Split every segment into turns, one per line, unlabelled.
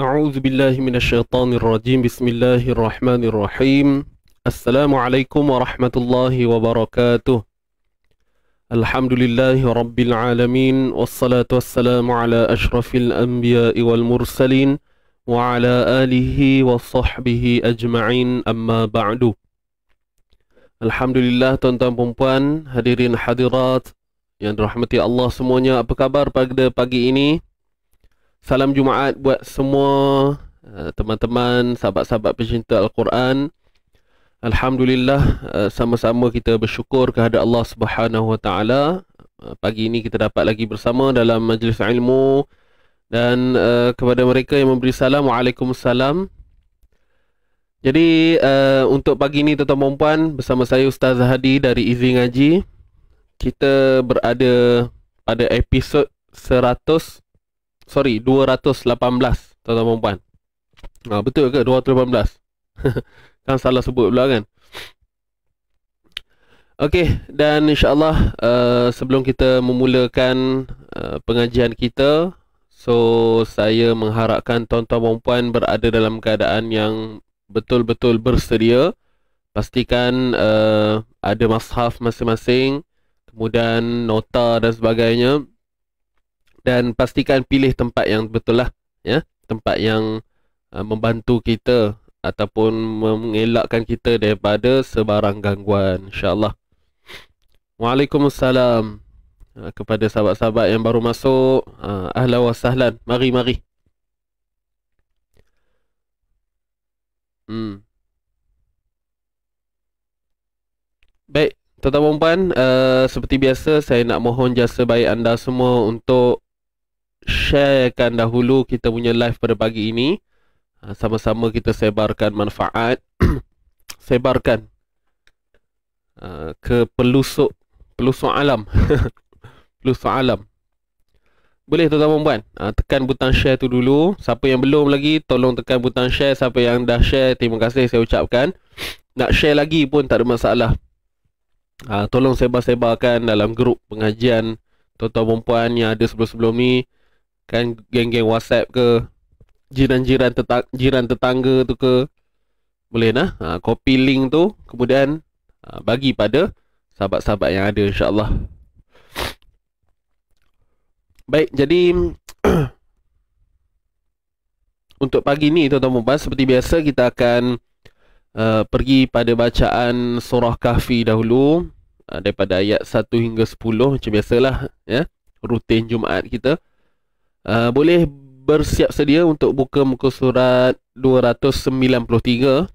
أعوذ بالله من الشيطان الرجيم بسم الله الرحمن الرحيم السلام عليكم ورحمة الله وبركاته الحمد لله رب العالمين والصلاة والسلام على أشرف الأنبياء والمرسلين وعلى آله وصحبه أجمعين أما بعد الحمد لله تنتم بمبان hadirin hadirat yang dirahmati Allah semuanya apa kabar pada pagi ini salam Jumaat buat semua uh, teman-teman, sahabat-sahabat pencinta Al-Quran. Alhamdulillah, uh, sama-sama kita bersyukur kehadrat Allah Subhanahu Wa Taala. Eh, pagi ini kita dapat lagi bersama dalam majlis ilmu dan uh, kepada mereka yang memberi salam, Waalaikumsalam. Jadi uh, untuk pagi ini tuan-tuan bersama saya Ustaz Hadi dari Izi Ngaji kita berada pada episod seratus sorry 218 tuan-tuan perempuan ha, ah, betul ke 218 kan salah sebut pula kan Okey dan insyaallah uh, sebelum kita memulakan uh, pengajian kita so saya mengharapkan tuan-tuan perempuan berada dalam keadaan yang betul-betul bersedia pastikan uh, ada mushaf masing-masing kemudian nota dan sebagainya dan pastikan pilih tempat yang betul lah ya tempat yang uh, membantu kita ataupun mengelakkan kita daripada sebarang gangguan insyaallah Waalaikumsalam uh, kepada sahabat-sahabat yang baru masuk uh, ahla wa sahlan mari mari hmm Baik, tuan-tuan dan puan, uh, seperti biasa saya nak mohon jasa baik anda semua untuk sharekan dahulu kita punya live pada pagi ini. Ha, sama-sama kita sebarkan manfaat. sebarkan ha, ke pelusuk pelusuk alam. pelusuk alam. Boleh tuan-tuan dan puan? Ha, tekan butang share tu dulu. Siapa yang belum lagi, tolong tekan butang share. Siapa yang dah share, terima kasih saya ucapkan. Nak share lagi pun tak ada masalah. Tolong sebar-sebarkan dalam grup pengajian tuan-tuan dan puan yang ada sebelum-sebelum ni kan geng-geng WhatsApp ke jiran-jiran tetang jiran tetangga tu ke boleh nah ha, copy link tu kemudian ha, bagi pada sahabat-sahabat yang ada insyaallah baik jadi untuk pagi ni tuan-tuan dan seperti biasa kita akan uh, pergi pada bacaan surah kahfi dahulu uh, daripada ayat 1 hingga 10 macam biasalah ya rutin Jumaat kita uh, boleh bersiap sedia untuk buka muka surat 293.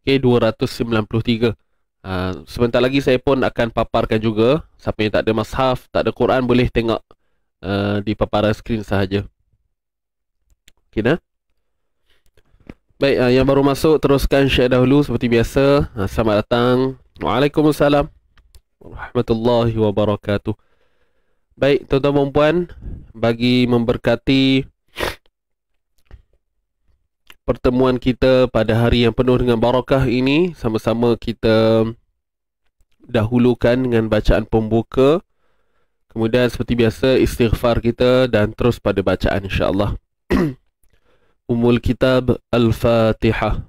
Okey, 293. Uh, sebentar lagi saya pun akan paparkan juga. Siapa yang tak ada mushaf, tak ada Quran, boleh tengok uh, di paparan skrin sahaja. Ok dah? Baik, uh, yang baru masuk, teruskan share dahulu seperti biasa. Uh, selamat datang. Waalaikumsalam. Warahmatullahi wabarakatuh. Baik, tuan-tuan dan puan, bagi memberkati pertemuan kita pada hari yang penuh dengan barakah ini, sama-sama kita dahulukan dengan bacaan pembuka. Kemudian seperti biasa istighfar kita dan terus pada bacaan insya-Allah. Umul Kitab Al-Fatihah.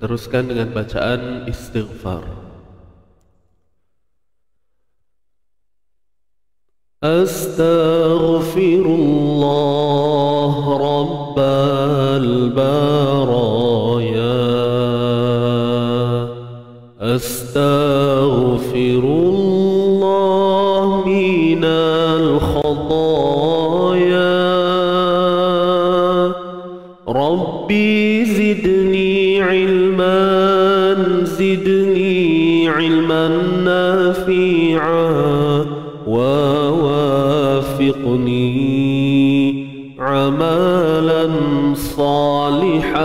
teruskan dengan bacaan istighfar استغفر الله رب البرايا يغني عملا صالحا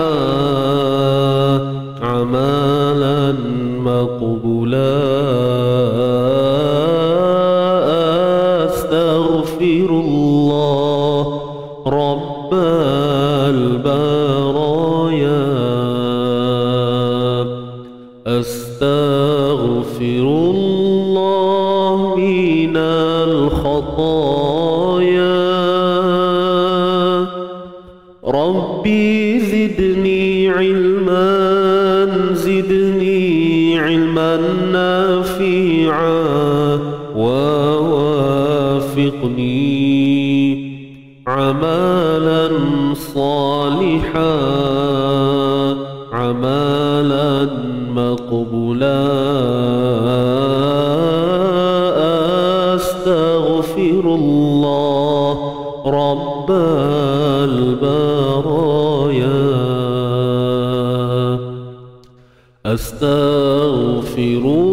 يغني عمالا صالحا عمالا مقبولا أستغفر الله رب البرايا أستغفر الله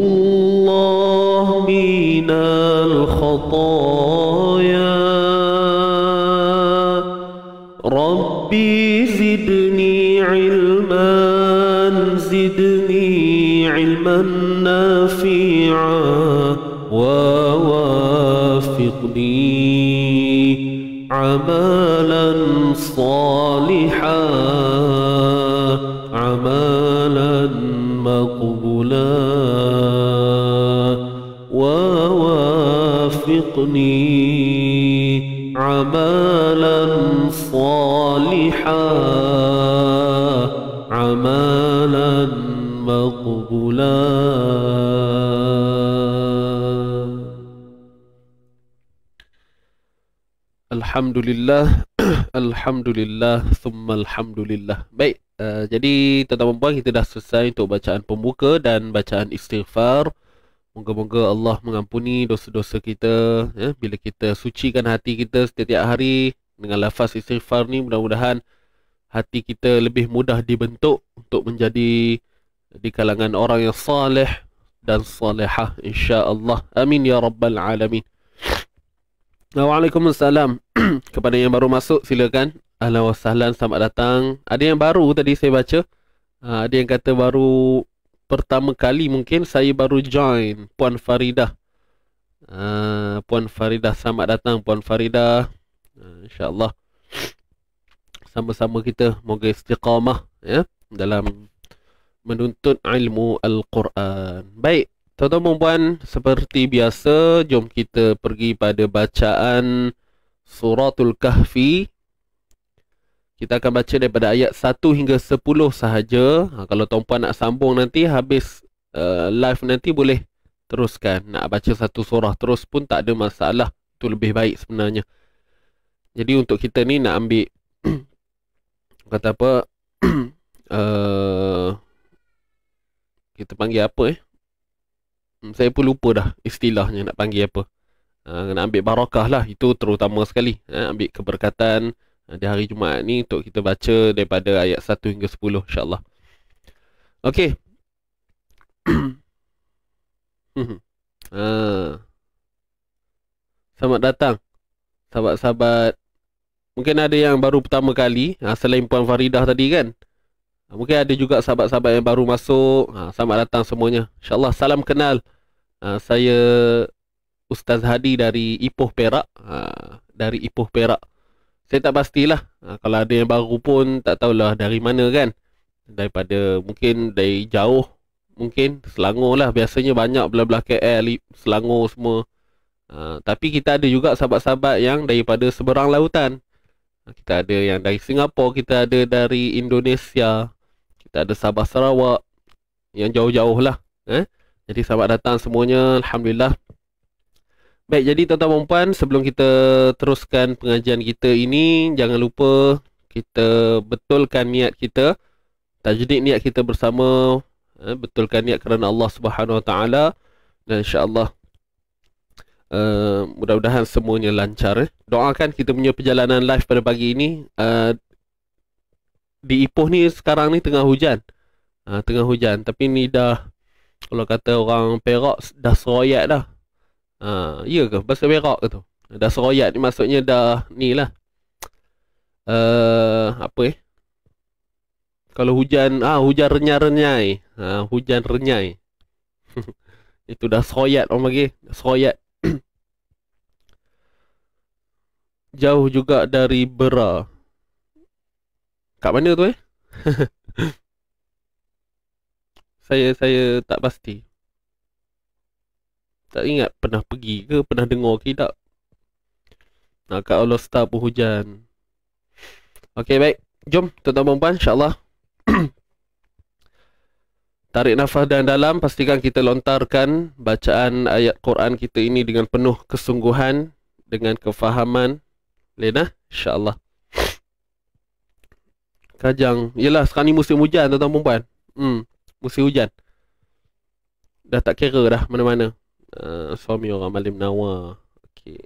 نافعا ووافقني عملا صالحا عملا مقبولا ووافقني عملا صالحا Alhamdulillah Alhamdulillah Thumma Alhamdulillah Baik uh, Jadi tuan-tuan perempuan kita dah selesai untuk bacaan pembuka dan bacaan istighfar Moga-moga Allah mengampuni dosa-dosa kita ya, Bila kita sucikan hati kita setiap hari Dengan lafaz istighfar ni mudah-mudahan Hati kita lebih mudah dibentuk untuk menjadi di kalangan orang yang saleh dan salihah insya-Allah. Amin ya rabbal alamin. Waalaikumsalam kepada yang baru masuk silakan. Ahlan wa sahlan selamat datang. Ada yang baru tadi saya baca. Ah, ada yang kata baru pertama kali mungkin saya baru join Puan Faridah. Ah, Puan Faridah selamat datang Puan Faridah. Ah, insya-Allah sama-sama kita moga istiqamah ya dalam menuntut ilmu Al-Quran. Baik, tuan-tuan dan puan, seperti biasa, jom kita pergi pada bacaan Suratul Kahfi. Kita akan baca daripada ayat 1 hingga 10 sahaja. Ha, kalau tuan puan nak sambung nanti, habis uh, live nanti boleh teruskan. Nak baca satu surah terus pun tak ada masalah. Itu lebih baik sebenarnya. Jadi untuk kita ni nak ambil kata apa uh, kita panggil apa eh hmm, saya pun lupa dah istilahnya nak panggil apa uh, nak ambil barakah lah itu terutama sekali eh, ambil keberkatan ha, di hari Jumaat ni untuk kita baca daripada ayat 1 hingga 10 insyaAllah Okey. ah. Selamat datang sahabat-sahabat. Mungkin ada yang baru pertama kali, selain Puan Faridah tadi kan. Ha, mungkin ada juga sahabat-sahabat yang baru masuk ha, Selamat datang semuanya InsyaAllah salam kenal ha, Saya Ustaz Hadi dari Ipoh Perak ha, Dari Ipoh Perak Saya tak pastilah ha, Kalau ada yang baru pun tak tahulah dari mana kan Daripada mungkin dari jauh Mungkin Selangor lah Biasanya banyak belah-belah KL Selangor semua Uh, tapi kita ada juga sahabat-sahabat yang daripada seberang lautan. Ha, kita ada yang dari Singapura, kita ada dari Indonesia, tak ada Sabah Sarawak Yang jauh-jauh lah eh? Jadi sahabat datang semuanya Alhamdulillah Baik jadi tuan-tuan dan puan Sebelum kita teruskan pengajian kita ini Jangan lupa kita betulkan niat kita Tajdik niat kita bersama eh? Betulkan niat kerana Allah Subhanahu Wa Taala Dan insyaAllah Uh, mudah-mudahan semuanya lancar eh. Doakan kita punya perjalanan live pada pagi ini uh, di Ipoh ni sekarang ni tengah hujan. Ha, tengah hujan tapi ni dah kalau kata orang Perak dah seroyat dah. Ha, ya ke bahasa Perak ke tu? Dah seroyat ni maksudnya dah ni lah. Uh, apa eh? Kalau hujan ah hujan renyai-renyai. Ha, hujan renyai. Itu dah seroyat orang bagi. Seroyat. Jauh juga dari Bera. Kat mana tu eh? saya saya tak pasti. Tak ingat pernah pergi ke, pernah dengar ke tak. Nah, kat Allah Star pun hujan. Okey, baik. Jom, tuan-tuan dan puan, insya-Allah. Tarik nafas dan dalam, pastikan kita lontarkan bacaan ayat Quran kita ini dengan penuh kesungguhan, dengan kefahaman. Lena, insya-Allah. Kajang Yelah sekarang ni musim hujan Tuan-tuan perempuan hmm. Musim hujan Dah tak kira dah Mana-mana uh, Suami orang Malim Nawa Okay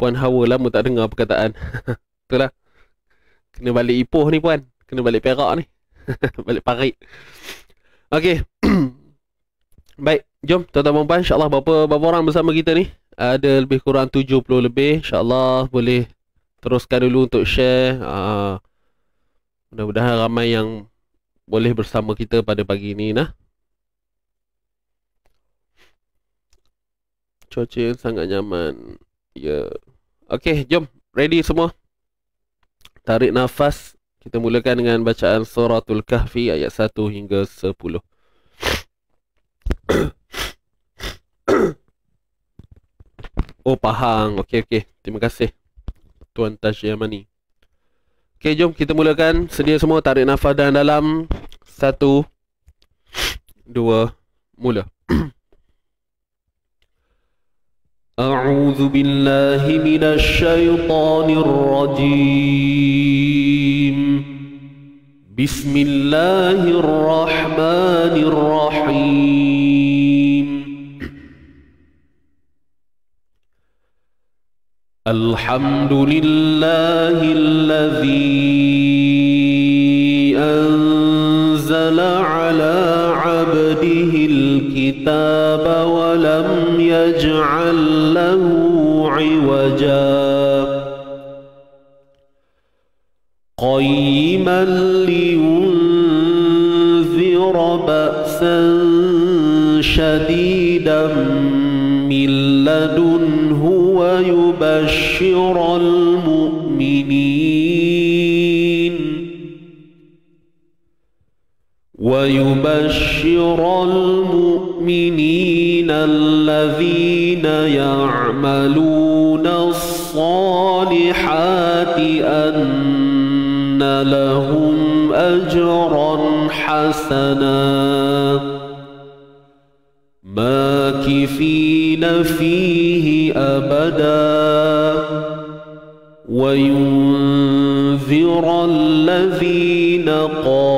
Puan Hawa lama tak dengar perkataan Itulah Kena balik Ipoh ni puan Kena balik Perak ni Balik Parit Okay Baik Jom tuan-tuan perempuan InsyaAllah berapa, berapa orang bersama kita ni Ada lebih kurang 70 lebih InsyaAllah boleh Teruskan dulu untuk share uh, Mudah-mudahan ramai yang boleh bersama kita pada pagi ini nah. Cuaca yang sangat nyaman. Ya. Yeah. Okey, jom. Ready semua. Tarik nafas. Kita mulakan dengan bacaan suratul kahfi ayat 1 hingga 10. Oh Pahang Okey okey Terima kasih Tuan Tash Okay, jom kita mulakan. Sedia semua, tarik nafas dan dalam. Satu, dua, mula. أعوذ billahi من الشيطان الرجيم بسم الله الرحمن الحمد لله الذي أنزل على عبده الكتاب ولم يجعل له عوجا قيما لينذر بأسا شديدا ويبشر المؤمنين الذين يعملون الصالحات أن لهم أجرا حسنا ماكثين فيه أبدا وينذر الذين قالوا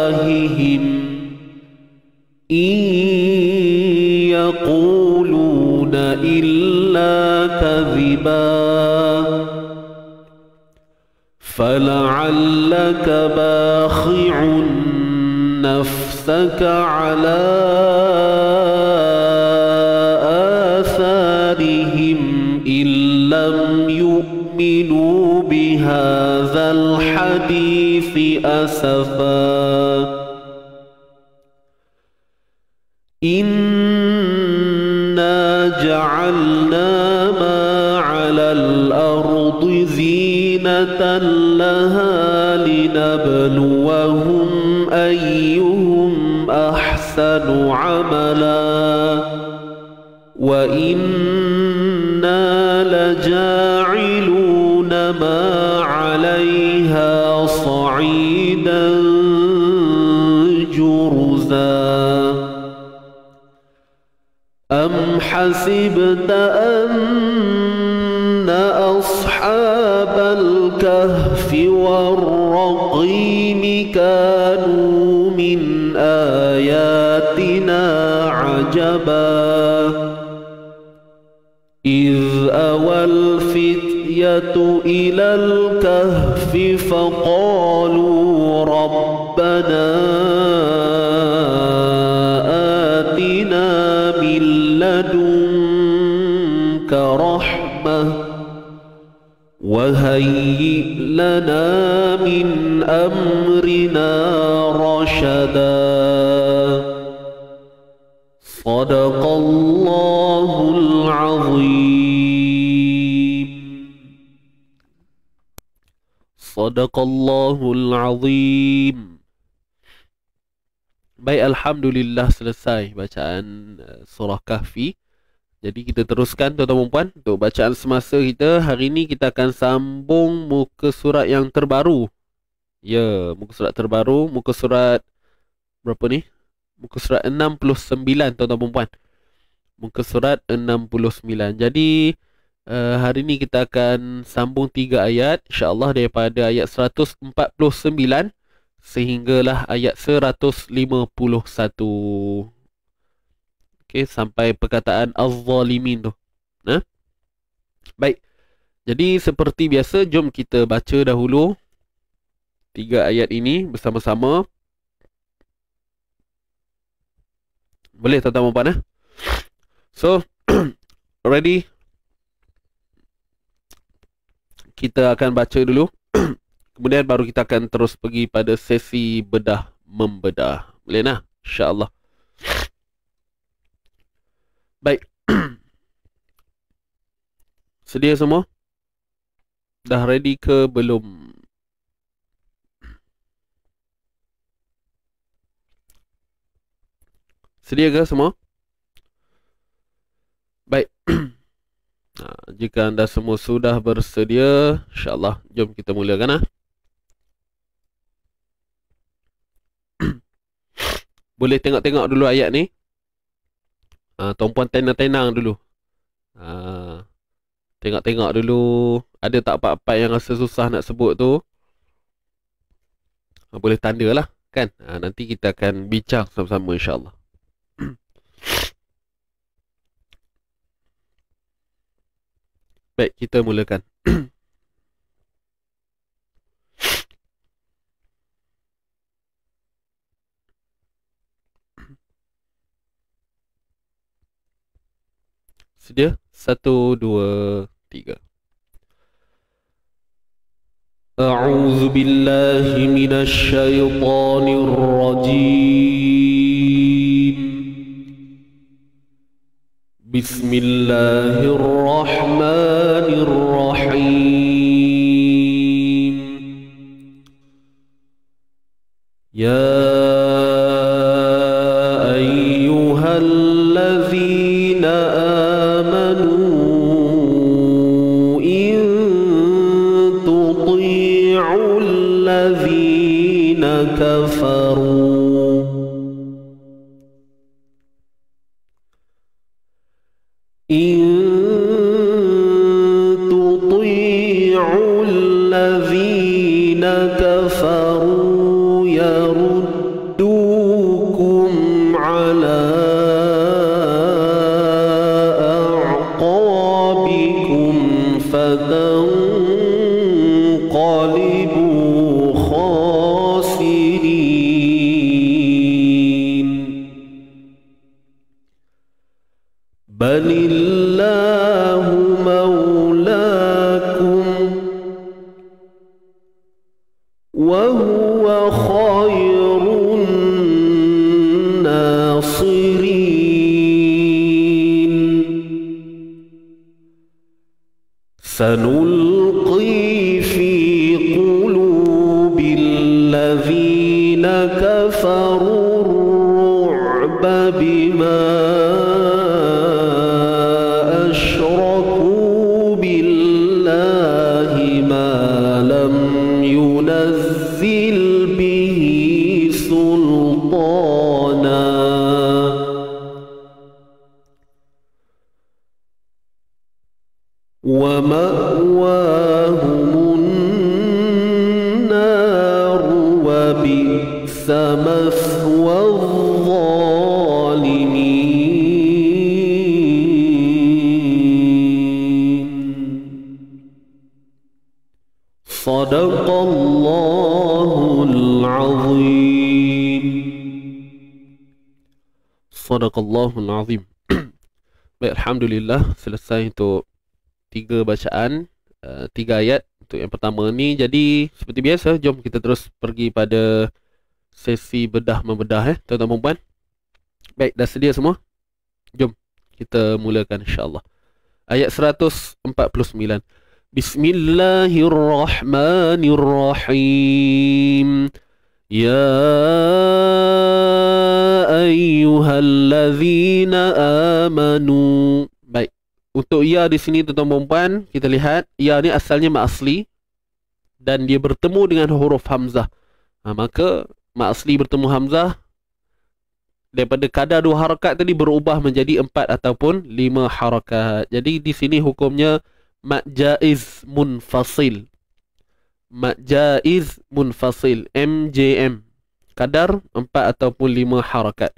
غريبا فلعلك باخع نفسك على آثارهم إن لم يؤمنوا بهذا الحديث أسفا لنبلوهم أيهم أحسن عملا وإنا لجاعلون ما عليها صعيدا جرزا أم حسبت أن أصحاب الكهف والرسل كانوا من آياتنا عجبا إذ أوى الفتية إلى الكهف فقالوا ربنا آتنا من لدنك رحمة وهيئ لنا من أمرنا رشدا صدق الله العظيم صدق الله العظيم Baik, Alhamdulillah selesai bacaan eh, surah kahfi. Jadi kita teruskan tuan-tuan dan puan untuk bacaan semasa kita. Hari ini kita akan sambung muka surat yang terbaru. Ya, yeah, muka surat terbaru, muka surat berapa ni? Muka surat 69 tuan-tuan dan puan. Muka surat 69. Jadi uh, hari ini kita akan sambung tiga ayat insyaallah daripada ayat 149 sehinggalah ayat 151. Okay, sampai perkataan al zalimin tu. Nah, ha? Baik. Jadi, seperti biasa, jom kita baca dahulu tiga ayat ini bersama-sama. Boleh, Tuan-Tuan Puan-Puan? Eh? So, ready? Kita akan baca dulu. Kemudian baru kita akan terus pergi pada sesi bedah membedah. Boleh nah? InsyaAllah. Baik. Sedia semua? Dah ready ke belum? Sedia ke semua? Baik. nah, ha, jika anda semua sudah bersedia, insyaAllah jom kita mulakan. Ah. Boleh tengok-tengok dulu ayat ni. Ah, tuan-puan tenang-tenang dulu. Ha, tengok-tengok dulu ada tak apa-apa yang rasa susah nak sebut tu. Ha, boleh lah, kan. Ha, nanti kita akan bincang sama-sama insya Baik, kita mulakan. Sedia? Satu, dua, tiga. أعوذ بالله من الشيطان الرجيم بسم الله الرحمن الرحيم يا وهو خير الناصرين Allahul Azim Baik, Alhamdulillah Selesai untuk Tiga bacaan uh, Tiga ayat Untuk yang pertama ni Jadi seperti biasa Jom kita terus pergi pada Sesi bedah-membedah eh, Tuan-tuan perempuan Baik, dah sedia semua? Jom kita mulakan insyaAllah Ayat 149 Bismillahirrahmanirrahim يا ايها الذين آمنوا. untuk ya di sini tuan-tuan puan kita lihat ia ya ni asalnya mak asli dan dia bertemu dengan huruf hamzah ha, maka mak asli bertemu hamzah daripada kadar dua harakat tadi berubah menjadi empat ataupun lima harakat jadi di sini hukumnya mad jaiz munfasil Majaiz munfasil MJM Kadar 4 ataupun 5 harakat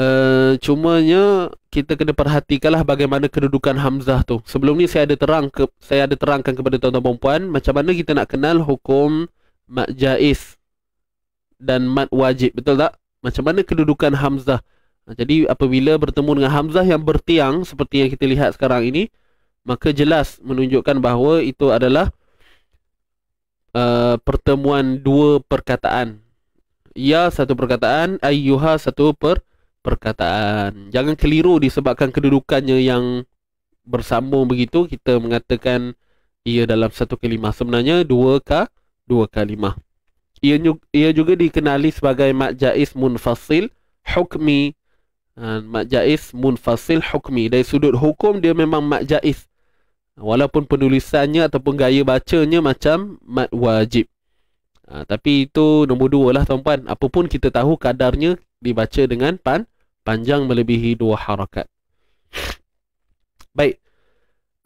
uh, Cumanya kita kena perhatikanlah bagaimana kedudukan Hamzah tu Sebelum ni saya ada terang ke, saya ada terangkan kepada tuan-tuan perempuan Macam mana kita nak kenal hukum Majaiz Dan mat wajib betul tak? Macam mana kedudukan Hamzah jadi apabila bertemu dengan Hamzah yang bertiang seperti yang kita lihat sekarang ini Maka jelas menunjukkan bahawa itu adalah uh, pertemuan dua perkataan. Ya satu perkataan, ayuha satu per perkataan. Jangan keliru disebabkan kedudukannya yang bersambung begitu kita mengatakan ia dalam satu kalimah sebenarnya dua ka dua kalimah. Ia juga, ia juga dikenali sebagai majais munfasil hukmi. Uh, ah, majais munfasil hukmi dari sudut hukum dia memang majais Walaupun penulisannya ataupun gaya bacanya macam mat wajib. Ha, tapi itu nombor dua lah tuan-puan. Apapun kita tahu kadarnya dibaca dengan pan panjang melebihi dua harakat. Baik.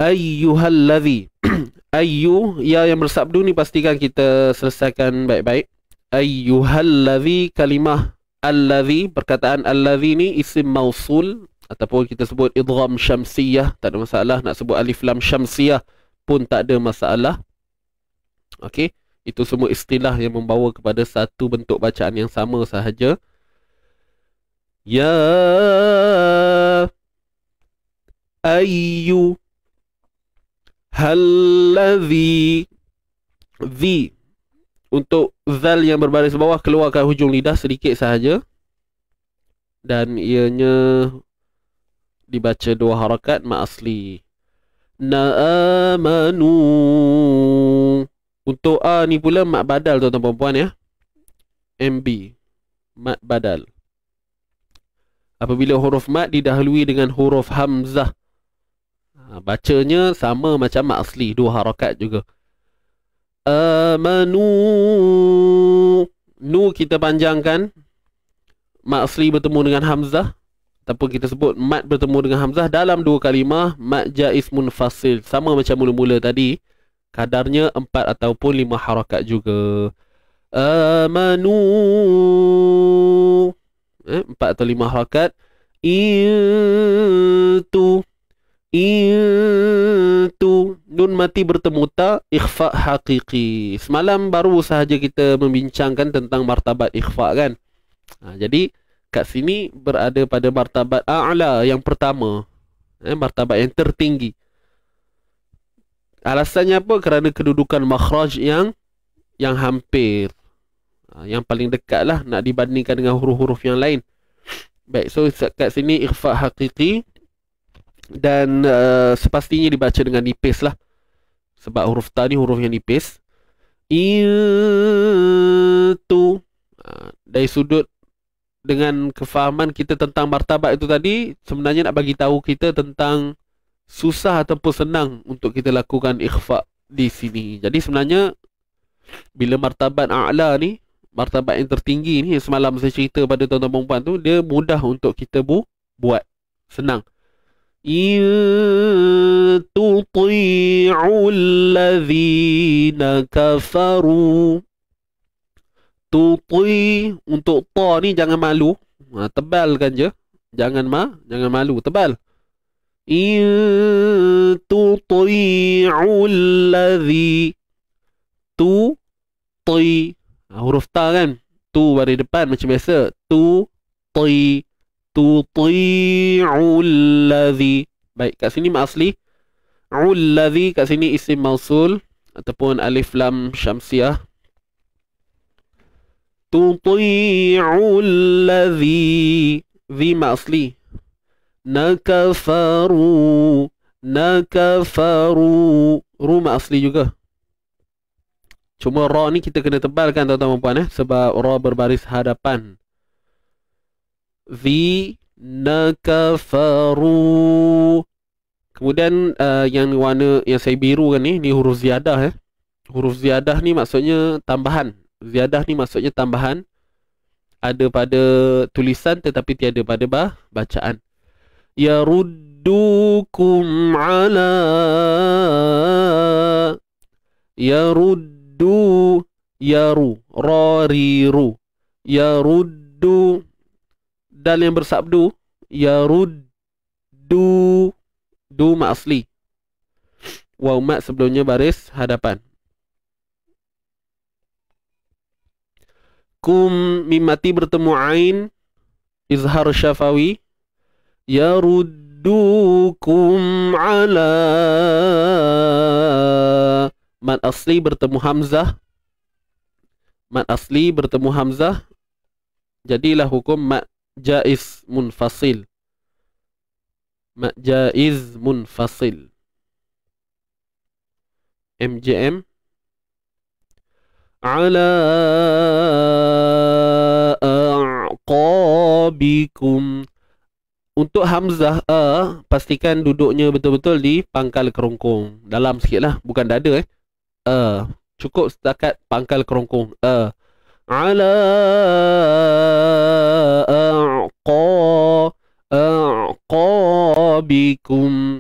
Ayyuhallazi. Ayyu, ya yang bersabdu ni pastikan kita selesaikan baik-baik. Ayyuhallazi kalimah allazi, perkataan allazi ni isim mausul ataupun kita sebut idgham syamsiyah tak ada masalah nak sebut alif lam syamsiyah pun tak ada masalah okey itu semua istilah yang membawa kepada satu bentuk bacaan yang sama sahaja ya ayu halladhi zi untuk zal yang berbaris bawah keluarkan hujung lidah sedikit sahaja dan ianya dibaca dua harakat mak asli. Na'amanu. Untuk A ni pula mak badal tuan-tuan puan ya. MB. Mak badal. Apabila huruf mat didahului dengan huruf hamzah. Ha, bacanya sama macam mak asli. Dua harakat juga. Amanu. Nu kita panjangkan. Mak asli bertemu dengan hamzah ataupun kita sebut mad bertemu dengan hamzah dalam dua kalimah mad jaiz munfasil sama macam mula-mula tadi kadarnya 4 ataupun lima harakat juga amanu eh 4 atau 5 harakat itu itu nun mati bertemu tak. ikhfa hakiki semalam baru sahaja kita membincangkan tentang martabat ikhfa kan ha, jadi jadi kat sini berada pada martabat a'la yang pertama. Eh, martabat yang tertinggi. Alasannya apa? Kerana kedudukan makhraj yang yang hampir. Ha, yang paling dekat lah nak dibandingkan dengan huruf-huruf yang lain. Baik, so kat sini ikhfa' hakiki. Dan uh, sepastinya dibaca dengan nipis lah. Sebab huruf ta ni huruf yang nipis. Itu. Ha, dari sudut dengan kefahaman kita tentang martabat itu tadi sebenarnya nak bagi tahu kita tentang susah ataupun senang untuk kita lakukan ikhfa di sini. Jadi sebenarnya bila martabat a'la ni, martabat yang tertinggi ni yang semalam saya cerita pada tuan-tuan dan puan tu dia mudah untuk kita bu buat senang. In tuti'u alladhina kafaru tuti untuk ta ni jangan malu. Ha, tebal kan je. Jangan ma, jangan malu, tebal. Itu tu'i'ul ladhi tu ti ha, huruf ta kan tu baris depan macam biasa tu ti tu ti'ul ladhi baik kat sini ma'asli ul ladhi kat sini isim mausul ataupun alif lam syamsiah تطيعوا الذي di أصلي nakafaru nakafaru روما أصلي juga cuma ra ni kita kena tebalkan tuan-tuan dan puan eh sebab ra berbaris hadapan Di nakafaru kemudian uh, yang warna yang saya biru kan ni ni huruf ziyadah eh huruf ziyadah ni maksudnya tambahan Ziyadah ni maksudnya tambahan ada pada tulisan tetapi tiada pada bah, bacaan. Ya ruddukum ala Ya ruddu Ya ru Rariru Ya ruddu Dal yang bersabdu Ya ruddu Du ma'asli Wa umat sebelumnya baris hadapan kum mimati bertemu ain izhar syafawi yaruddukum ala mad asli bertemu hamzah mad asli bertemu hamzah jadilah hukum mad jaiz munfasil mad jaiz munfasil MJM على أعقابكم Untuk Hamzah A, pastikan duduknya betul-betul di pangkal kerongkong. Dalam sikit lah. Bukan dada eh. A. Cukup setakat pangkal kerongkong. A. Ala a'qa a'qabikum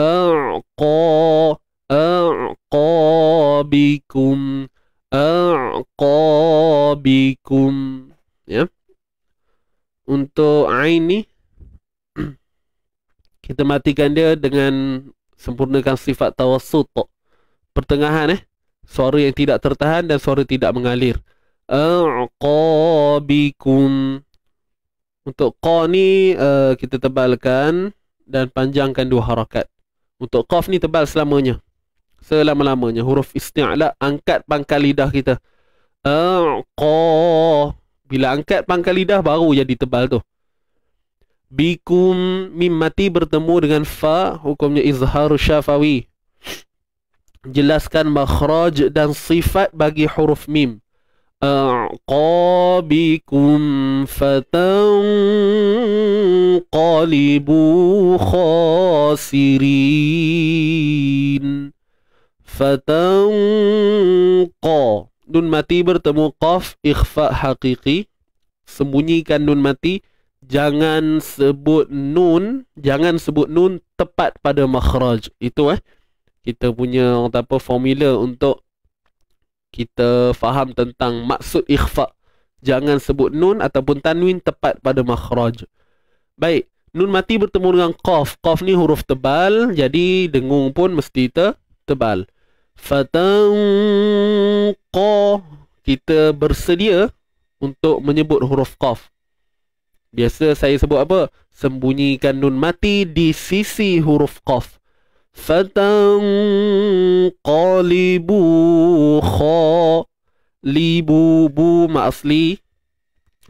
a'qa a'qabikum a'qa a'qabikum ya untuk ain ni kita matikan dia dengan sempurnakan sifat tawassut pertengahan eh suara yang tidak tertahan dan suara tidak mengalir a'qabikum untuk qa ni uh, kita tebalkan dan panjangkan dua harakat untuk qaf ni tebal selamanya selama-lamanya huruf isti'la angkat pangkal lidah kita aqa bila angkat pangkal lidah baru jadi tebal tu bikum mim mati bertemu dengan fa hukumnya izhar syafawi jelaskan makhraj dan sifat bagi huruf mim aqa bikum fatan qalibu khasirin fatanqa nun mati bertemu qaf ikhfa haqiqi sembunyikan nun mati jangan sebut nun jangan sebut nun tepat pada makhraj itu eh kita punya apa formula untuk kita faham tentang maksud ikhfa jangan sebut nun ataupun tanwin tepat pada makhraj baik nun mati bertemu dengan qaf qaf ni huruf tebal jadi dengung pun mesti ter tebal Fatanqa Kita bersedia untuk menyebut huruf Qaf Biasa saya sebut apa? Sembunyikan nun mati di sisi huruf Qaf Fatanqa libu kha Libu bu mak asli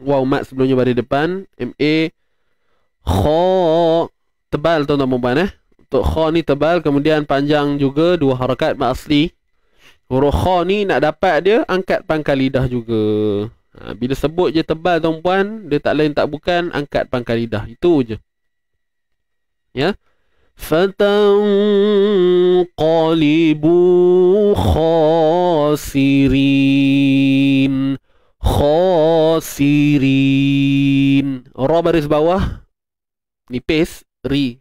Wow mak sebelumnya baris depan M MA Kha Tebal tuan-tuan perempuan eh untuk kha ni tebal kemudian panjang juga dua harakat mak asli huruf kha ni nak dapat dia angkat pangkal lidah juga ha, bila sebut je tebal tuan-puan dia tak lain tak bukan angkat pangkal lidah itu je ya fatam qalibu khasirin khasirin ra baris bawah nipis ri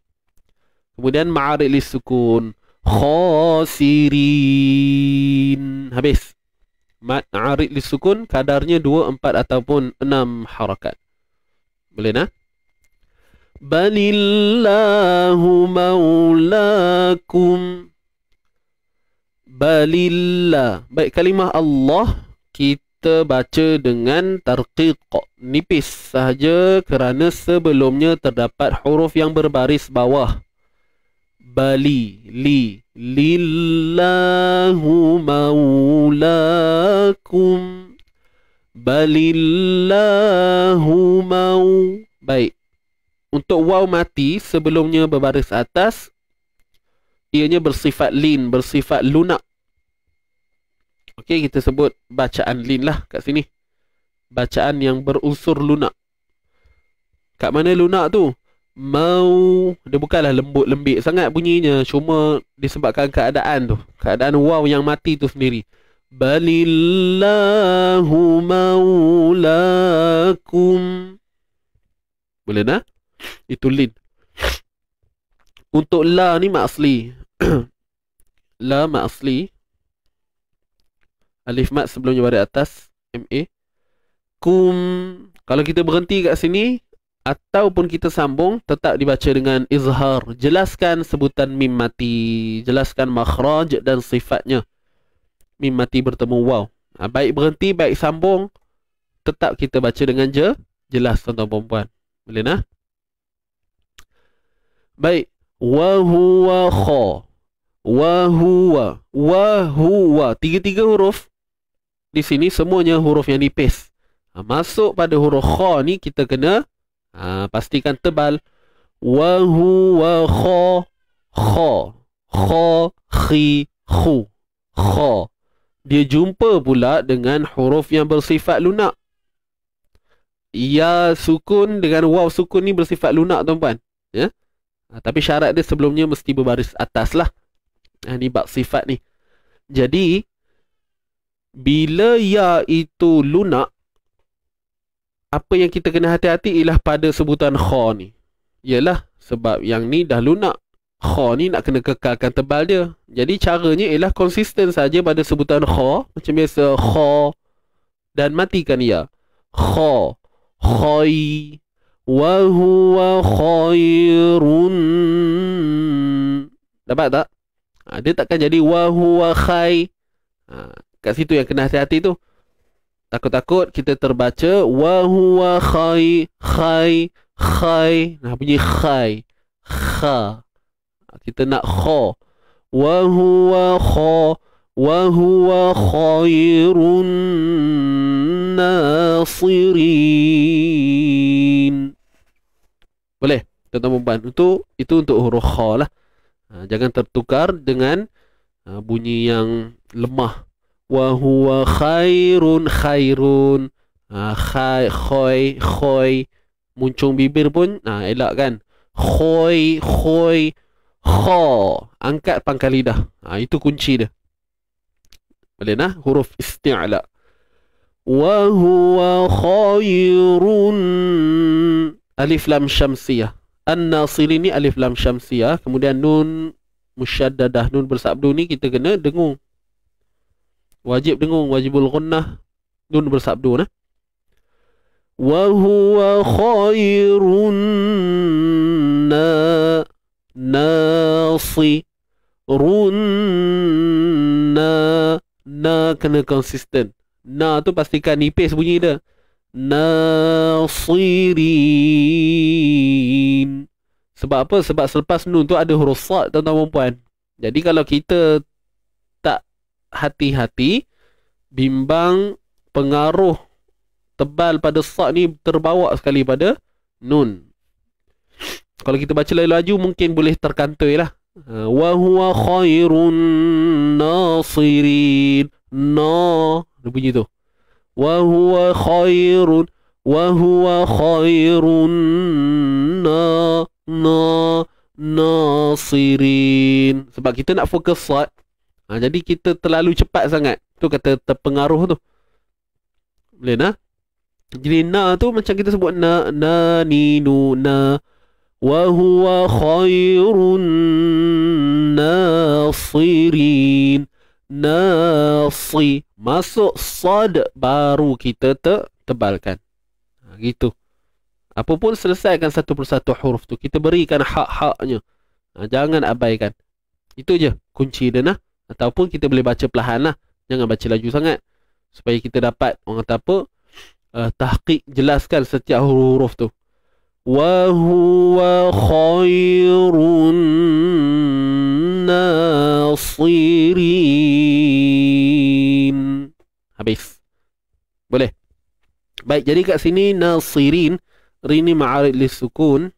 Kemudian ma'arid sukun khosirin Habis. Ma'arid sukun kadarnya dua empat ataupun enam harakat. Boleh nah? Balillahu maulakum. Balillah. Baik kalimah Allah kita baca dengan tarqiq nipis sahaja kerana sebelumnya terdapat huruf yang berbaris bawah. Bali li lillahu ma'ulakum. بل الله مو baik untuk waw mati sebelumnya berbaris atas ianya bersifat lin bersifat lunak okey kita sebut bacaan lin lah kat sini bacaan yang berunsur lunak kat mana lunak tu mau dia bukanlah lembut lembik sangat bunyinya cuma disebabkan keadaan tu keadaan wow yang mati tu sendiri balillahu maulakum boleh nak itu lid untuk la ni mak asli la mak asli alif mat sebelumnya baris atas ma kum kalau kita berhenti kat sini ataupun kita sambung tetap dibaca dengan izhar jelaskan sebutan mim mati jelaskan makhraj dan sifatnya mim mati bertemu waw ha, baik berhenti baik sambung tetap kita baca dengan je jelas tuan-tuan puan-puan boleh nah baik wa huwa kha wa huwa wa huwa tiga-tiga huruf di sini semuanya huruf yang nipis ha, masuk pada huruf kha ni kita kena Ha, pastikan tebal. Wa huwa kha kha kha khi khu kha. Dia jumpa pula dengan huruf yang bersifat lunak. Ya sukun dengan waw sukun ni bersifat lunak tuan-puan. Ya? Ha, tapi syarat dia sebelumnya mesti berbaris atas lah. Ha, ni bak sifat ni. Jadi, bila ya itu lunak, apa yang kita kena hati-hati ialah pada sebutan kha ni. Ialah sebab yang ni dah lunak. Kha ni nak kena kekalkan tebal dia. Jadi caranya ialah konsisten saja pada sebutan kha. Macam biasa kha dan matikan ia. Kha. Khai. Wahuwa khairun. Dapat tak? Ha, dia takkan jadi wahuwa khai. Ha, kat situ yang kena hati-hati tu takut-takut kita terbaca wa huwa khai khai khai nah bunyi khai kha kita nak kha wa huwa kha wa huwa khairun nasirin boleh tuan-tuan puan itu itu untuk huruf kha lah ha, jangan tertukar dengan ha, bunyi yang lemah wa huwa khairun khairun ha, khai khoi khoi muncung bibir pun nah ha, elak kan khoi khoi kha angkat pangkal lidah ha, itu kunci dia boleh nah huruf isti'la wa huwa khairun alif lam syamsiyah an-nasir ini alif lam syamsiyah kemudian nun musyaddadah nun bersabdu ni kita kena dengung wajib dengung wajibul ghunnah nun bersabdu nah wa huwa khairun na nasi run na na kena konsisten na tu pastikan nipis bunyi dia nasirin sebab apa sebab selepas nun tu ada huruf sad tuan-tuan puan jadi kalau kita hati-hati bimbang pengaruh tebal pada sak ni terbawa sekali pada nun kalau kita baca lebih laju mungkin boleh terkantoi lah eh, wa huwa khairun nasirin na dia bunyi tu wa huwa khairun wa huwa khairun na na nasirin sebab kita nak fokus sat Ha, jadi kita terlalu cepat sangat. Tu kata terpengaruh tu. Boleh nah? Jadi na tu macam kita sebut na na ni nu na wa huwa khairun nasirin nasi masuk sad baru kita te, tebalkan. Ha, gitu. Apapun selesaikan satu persatu huruf tu. Kita berikan hak-haknya. Ha, jangan abaikan. Itu je kunci dia nah. Ataupun kita boleh baca perlahan lah Jangan baca laju sangat Supaya kita dapat Orang kata apa uh, Tahqiq jelaskan setiap huruf tu Wahuwa khairun nasirin Habis Boleh Baik, jadi kat sini Nasirin Rini ma'arid li sukun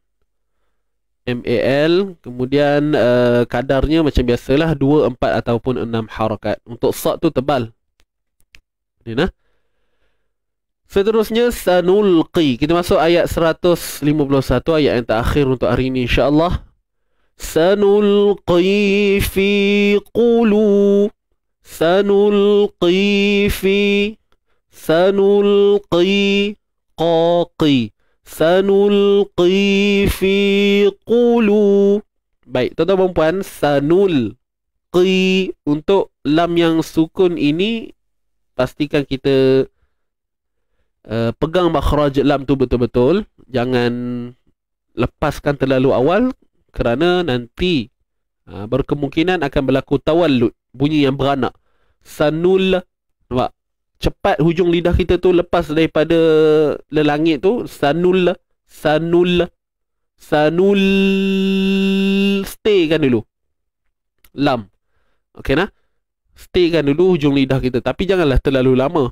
MAL Kemudian uh, kadarnya macam biasalah 2, 4 ataupun 6 harakat Untuk sok tu tebal Ini nah Seterusnya Sanulqi Kita masuk ayat 151 Ayat yang terakhir untuk hari ini insyaAllah Sanulqi fi qulu Sanulqi fi Sanulqi qaqi sanulqi fi qulu baik tuan-tuan dan puan sanul qi untuk lam yang sukun ini pastikan kita uh, pegang makhraj lam tu betul-betul jangan lepaskan terlalu awal kerana nanti uh, berkemungkinan akan berlaku tawallud bunyi yang beranak sanul nampak cepat hujung lidah kita tu lepas daripada lelangit tu sanul sanul sanul stay kan dulu lam okey nah stay kan dulu hujung lidah kita tapi janganlah terlalu lama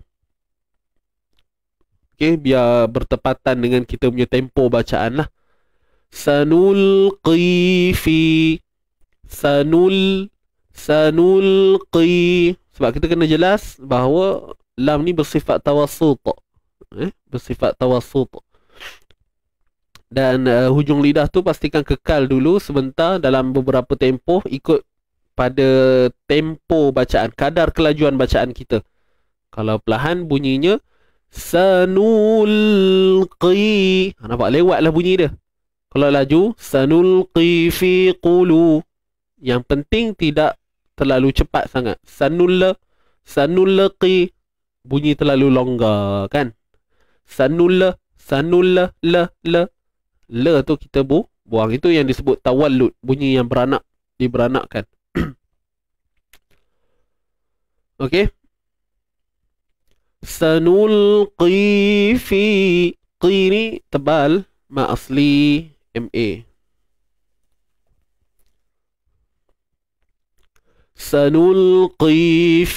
okey biar bertepatan dengan kita punya tempo bacaan lah sanul qifi sanul sanul qi sebab kita kena jelas bahawa lam ni bersifat tawasut eh bersifat tawasut dan uh, hujung lidah tu pastikan kekal dulu sebentar dalam beberapa tempoh ikut pada tempo bacaan kadar kelajuan bacaan kita kalau perlahan bunyinya sanulqi ha, nampak lewatlah bunyi dia kalau laju sanulqi fi qulu yang penting tidak terlalu cepat sangat sanul sanulqi bunyi terlalu longgar kan sanula sanula la la la tu kita bu buang itu yang disebut tawallud bunyi yang beranak diberanakkan okey Sanul fi qiri tebal ma asli ma Sanul fi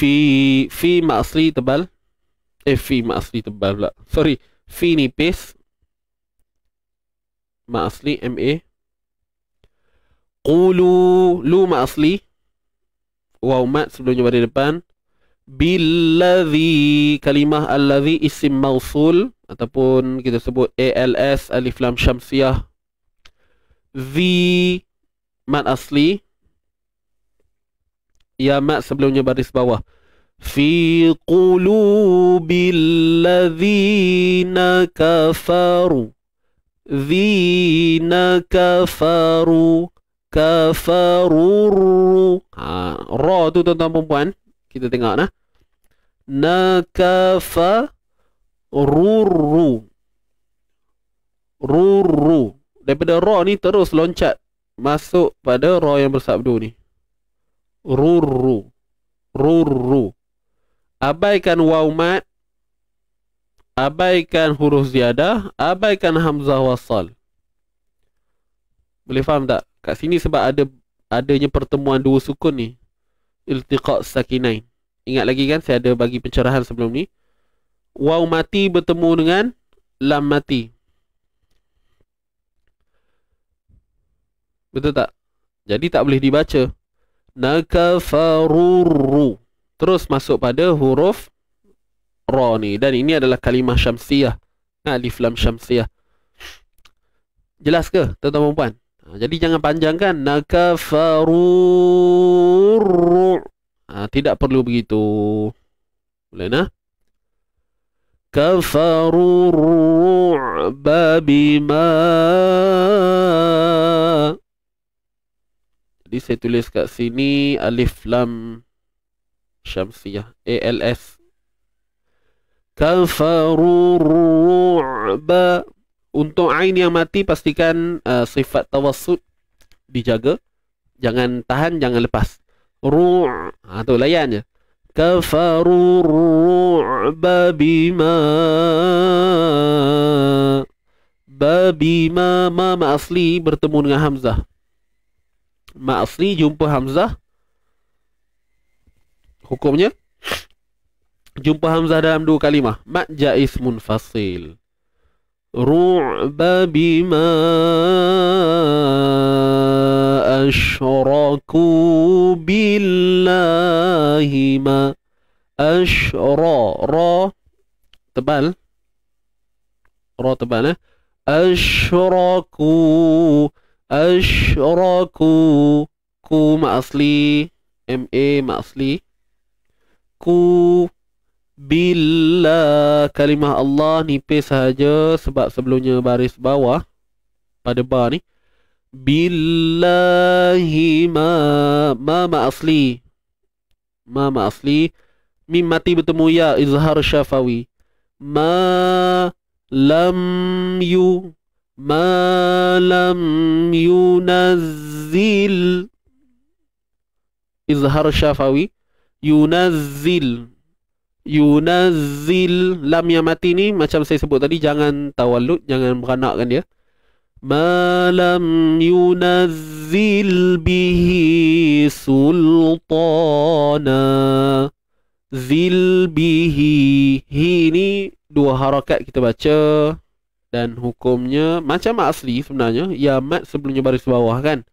fi ma asli tebal Eh fee mak asli tebal pula Sorry Fee nipis Mak asli MA Qulu Lu mak asli Wow mat sebelumnya pada depan Billadhi Kalimah alladhi isim mausul Ataupun kita sebut A L S Alif Lam Syamsiyah Zi Mat asli Ya mak sebelumnya baris bawah في قلوب الذين كفروا ذين كفروا كفروا را tu tuan-tuan puan kita tengok nah nakafa ruru ruru daripada ra ni terus loncat masuk pada ra yang bersabdu ni ruru ruru Abaikan waw mat. Abaikan huruf ziyadah. Abaikan hamzah wasal. Boleh faham tak? Kat sini sebab ada adanya pertemuan dua sukun ni. Iltiqat sakinain. Ingat lagi kan saya ada bagi pencerahan sebelum ni. Waw mati bertemu dengan lam mati. Betul tak? Jadi tak boleh dibaca. Nakafarurru terus masuk pada huruf ra ni dan ini adalah kalimah syamsiah ha, alif lam syamsiah jelas ke tuan-tuan dan puan ha, jadi jangan panjangkan nakafarur ha, tidak perlu begitu boleh nah babi ma. jadi saya tulis kat sini alif lam شمسية ALS كفروا الرعب untuk ain yang mati pastikan uh, sifat tawassut dijaga jangan tahan jangan lepas ru ha tu layan je kafaru bima, babima ma ma asli bertemu dengan hamzah ma asli jumpa hamzah hukumnya jumpa hamzah dalam dua kalimah mad jaiz munfasil ru'ba bima asyraku billahi ma asyra tebal ra tebal eh? asyraku asyraku ku ma asli ma asli aku bila kalimah Allah nipis sahaja sebab sebelumnya baris bawah pada bar ni billahi ma ma ma asli ma ma asli mim mati bertemu ya izhar syafawi ma lam yu ma lam yu nazil izhar syafawi yunazil yunazil lam yang mati ni macam saya sebut tadi jangan tawalut, jangan beranakkan dia malam yunazil bihi sultana zil bihi hi ni dua harakat kita baca dan hukumnya macam asli sebenarnya ya mat sebelumnya baris bawah kan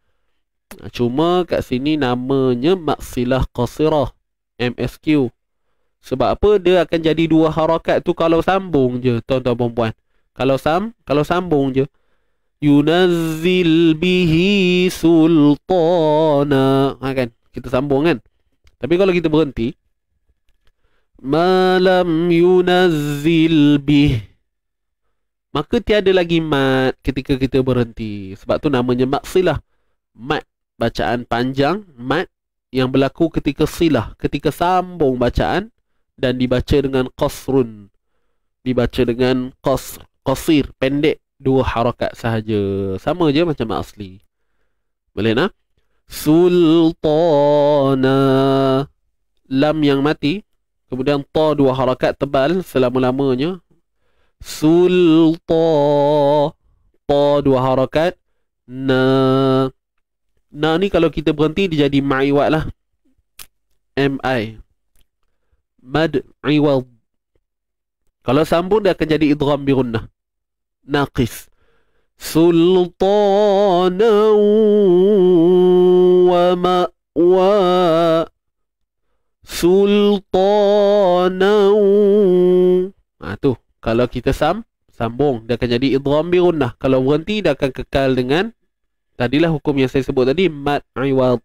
cuma kat sini namanya maksilah qasirah MSQ. Sebab apa? Dia akan jadi dua harakat tu kalau sambung je, tuan-tuan puan Kalau sam, kalau sambung je. Yunazil bihi sultana. Ha kan? Kita sambung kan? Tapi kalau kita berhenti Malam Yunazil Bihi Maka tiada lagi mat ketika kita berhenti Sebab tu namanya maksilah Mat Bacaan panjang Mat yang berlaku ketika silah, ketika sambung bacaan dan dibaca dengan qasrun. Dibaca dengan qas qasir, pendek dua harakat sahaja. Sama je macam asli. Boleh nak? Sultana Lam yang mati Kemudian ta dua harakat tebal selama-lamanya Sulta Ta dua harakat Na Na ni kalau kita berhenti dia jadi ma'iwad lah. M-I. Mad iwad. Kalau sambung dia akan jadi idram birunnah. Naqis. Sultanan wa ma'wa. Sultanan. Ha, tu. Kalau kita sam, sambung. Dia akan jadi idram birunnah. Kalau berhenti dia akan kekal dengan Tadilah hukum yang saya sebut tadi Mat iwad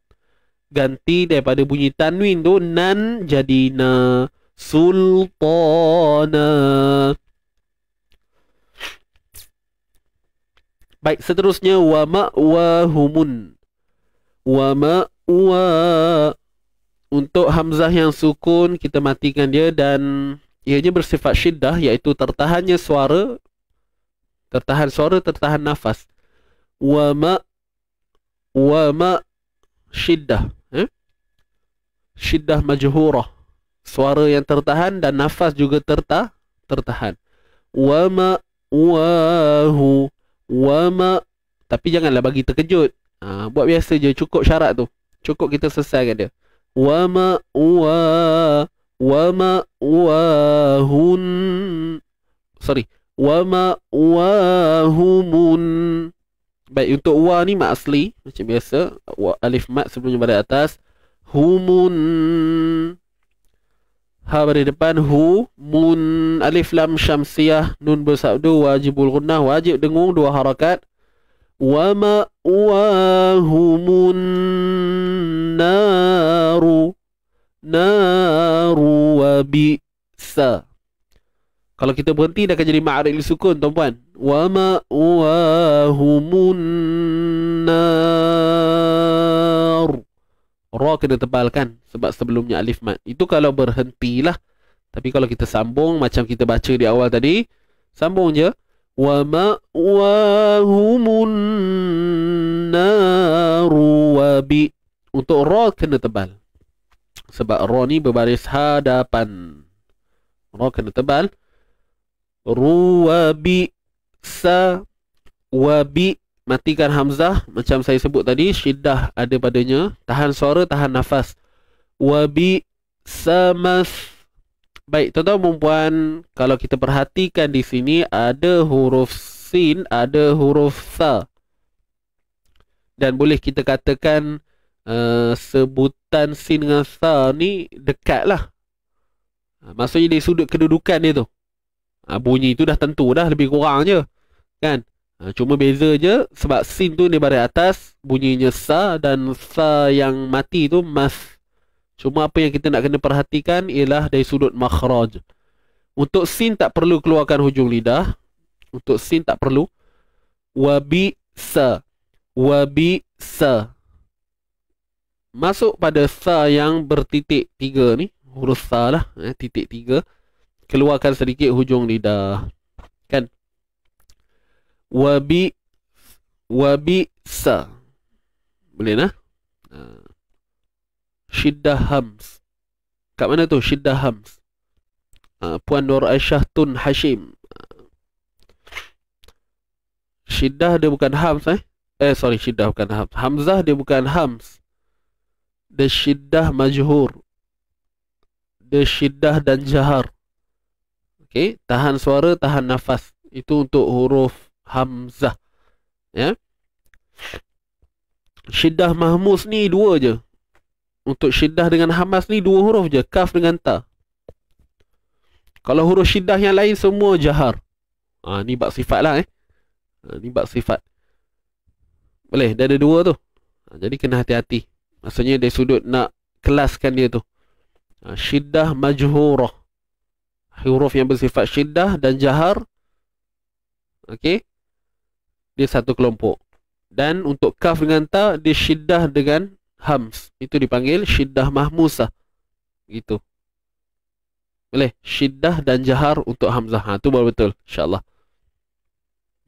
ganti daripada bunyi tanwin tu nan jadi na sultana. Baik seterusnya wa ma'wahumun. Wa ma'wa untuk hamzah yang sukun kita matikan dia dan ianya bersifat syiddah iaitu tertahannya suara tertahan suara tertahan nafas wa ma' wa ma syiddah eh? syiddah majhurah suara yang tertahan dan nafas juga terta tertahan wa ma wa hu wa ma tapi janganlah bagi terkejut ha, buat biasa je cukup syarat tu cukup kita selesaikan dia wa ma wa wa ma wa hun sorry wa ma wa humun Baik, untuk wa ni mat asli macam biasa. Wa alif mat sebelumnya pada atas. Humun. Ha pada depan hu mun alif lam syamsiah nun bersabdu wajibul gunnah wajib dengung dua harakat. Wa ma wa humun naru naru wa bi kalau kita berhenti dia akan jadi ma'arid sukun tuan-tuan. Wa ma wa humun nar. Ra kena tebalkan sebab sebelumnya alif mat. Itu kalau berhentilah. Tapi kalau kita sambung macam kita baca di awal tadi, sambung je. Wa ma wa nar wa bi. Untuk ra kena tebal. Sebab ra ni berbaris hadapan. Ra kena tebal. Ruwabi Sa Wabi Matikan Hamzah Macam saya sebut tadi Syiddah ada padanya Tahan suara Tahan nafas Wabi Samas Baik, tuan-tuan perempuan, kalau kita perhatikan di sini ada huruf sin, ada huruf sa. Dan boleh kita katakan uh, sebutan sin dengan sa ni dekatlah. Ha, maksudnya di sudut kedudukan dia tu. Uh, ha, Bunyi tu dah tentu dah Lebih kurang je Kan ha, Cuma beza je Sebab sin tu di baris atas Bunyinya sa Dan sa yang mati tu Mas Cuma apa yang kita nak kena perhatikan Ialah dari sudut makhraj Untuk sin tak perlu keluarkan hujung lidah Untuk sin tak perlu Wabi sa Wabi sa Masuk pada sa yang bertitik tiga ni Huruf sa lah eh, Titik tiga keluarkan sedikit hujung lidah kan wabi wabi sa boleh nah ha. syiddah hams kat mana tu syiddah hams ha, puan nur aisyah tun hashim ha. syiddah dia bukan hams eh eh sorry syiddah bukan hams hamzah dia bukan hams dia syiddah majhur dia syiddah dan jahar Okay, tahan suara, tahan nafas. Itu untuk huruf Hamzah. Ya. Yeah. Syiddah Mahmus ni dua je. Untuk Syiddah dengan Hamas ni dua huruf je. Kaf dengan Ta. Kalau huruf Syiddah yang lain semua jahar. Ha, ni bak sifat lah eh. Ha, ni bak sifat. Boleh, dia ada dua tu. Ha, jadi kena hati-hati. Maksudnya dia sudut nak kelaskan dia tu. Ha, syiddah Majhurah huruf yang bersifat syiddah dan jahar okey dia satu kelompok dan untuk kaf dengan ta dia syiddah dengan hams itu dipanggil syiddah mahmusah gitu boleh syiddah dan jahar untuk hamzah ha tu baru betul insyaallah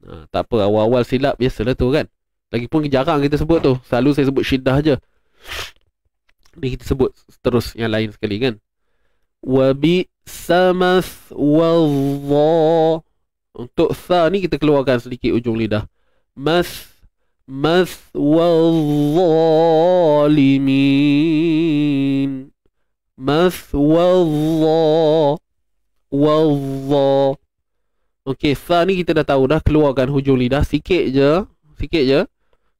ha tak apa awal-awal silap biasalah tu kan lagipun jarang kita sebut tu selalu saya sebut syiddah aje ni kita sebut terus yang lain sekali kan wa bi samas wadha untuk sa ni kita keluarkan sedikit ujung lidah mas mas wadhalimin mas wadha wadha okey sa ni kita dah tahu dah keluarkan hujung lidah sikit je sikit je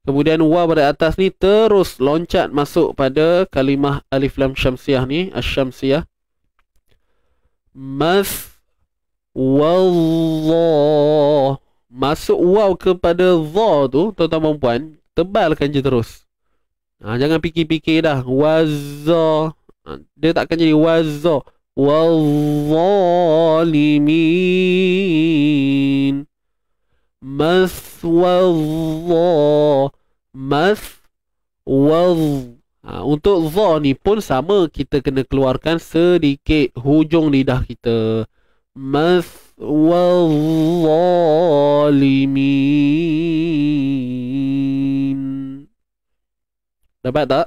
Kemudian wa pada atas ni terus loncat masuk pada kalimah alif lam syamsiah ni asy as Maf Wallah Masuk waw kepada dha tu Tuan-tuan dan puan Tebalkan je terus ha, Jangan fikir-fikir dah Wazza ha, Dia takkan jadi wazza Wazzalimin Mas Wazza Mas Wazza Ha, untuk za ni pun sama kita kena keluarkan sedikit hujung lidah kita. Mas zalimin. Dapat tak?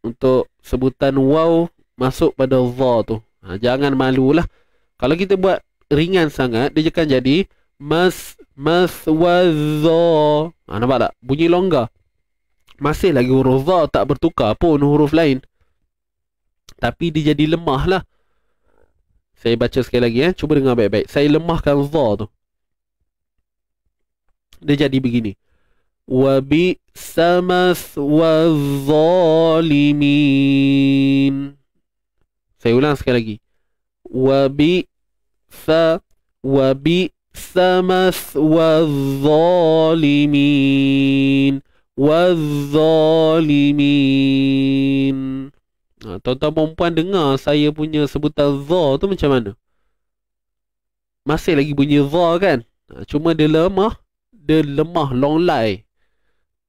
Untuk sebutan waw masuk pada za tu. Ha, jangan lah. Kalau kita buat ringan sangat dia akan jadi mas mas wazza. Ha, nampak tak? Bunyi longgar. Masih lagi huruf za tak bertukar pun huruf lain. Tapi dia jadi lemah lah. Saya baca sekali lagi eh. Cuba dengar baik-baik. Saya lemahkan za tu. Dia jadi begini. Wabi samas wa zalimin. Saya ulang sekali lagi. Wabi sa wabi samas wa zalimin. Wadhalimin ha, Tuan-tuan perempuan dengar saya punya sebutan Dha tu macam mana? Masih lagi bunyi Dha kan? Ha, cuma dia lemah Dia lemah long lai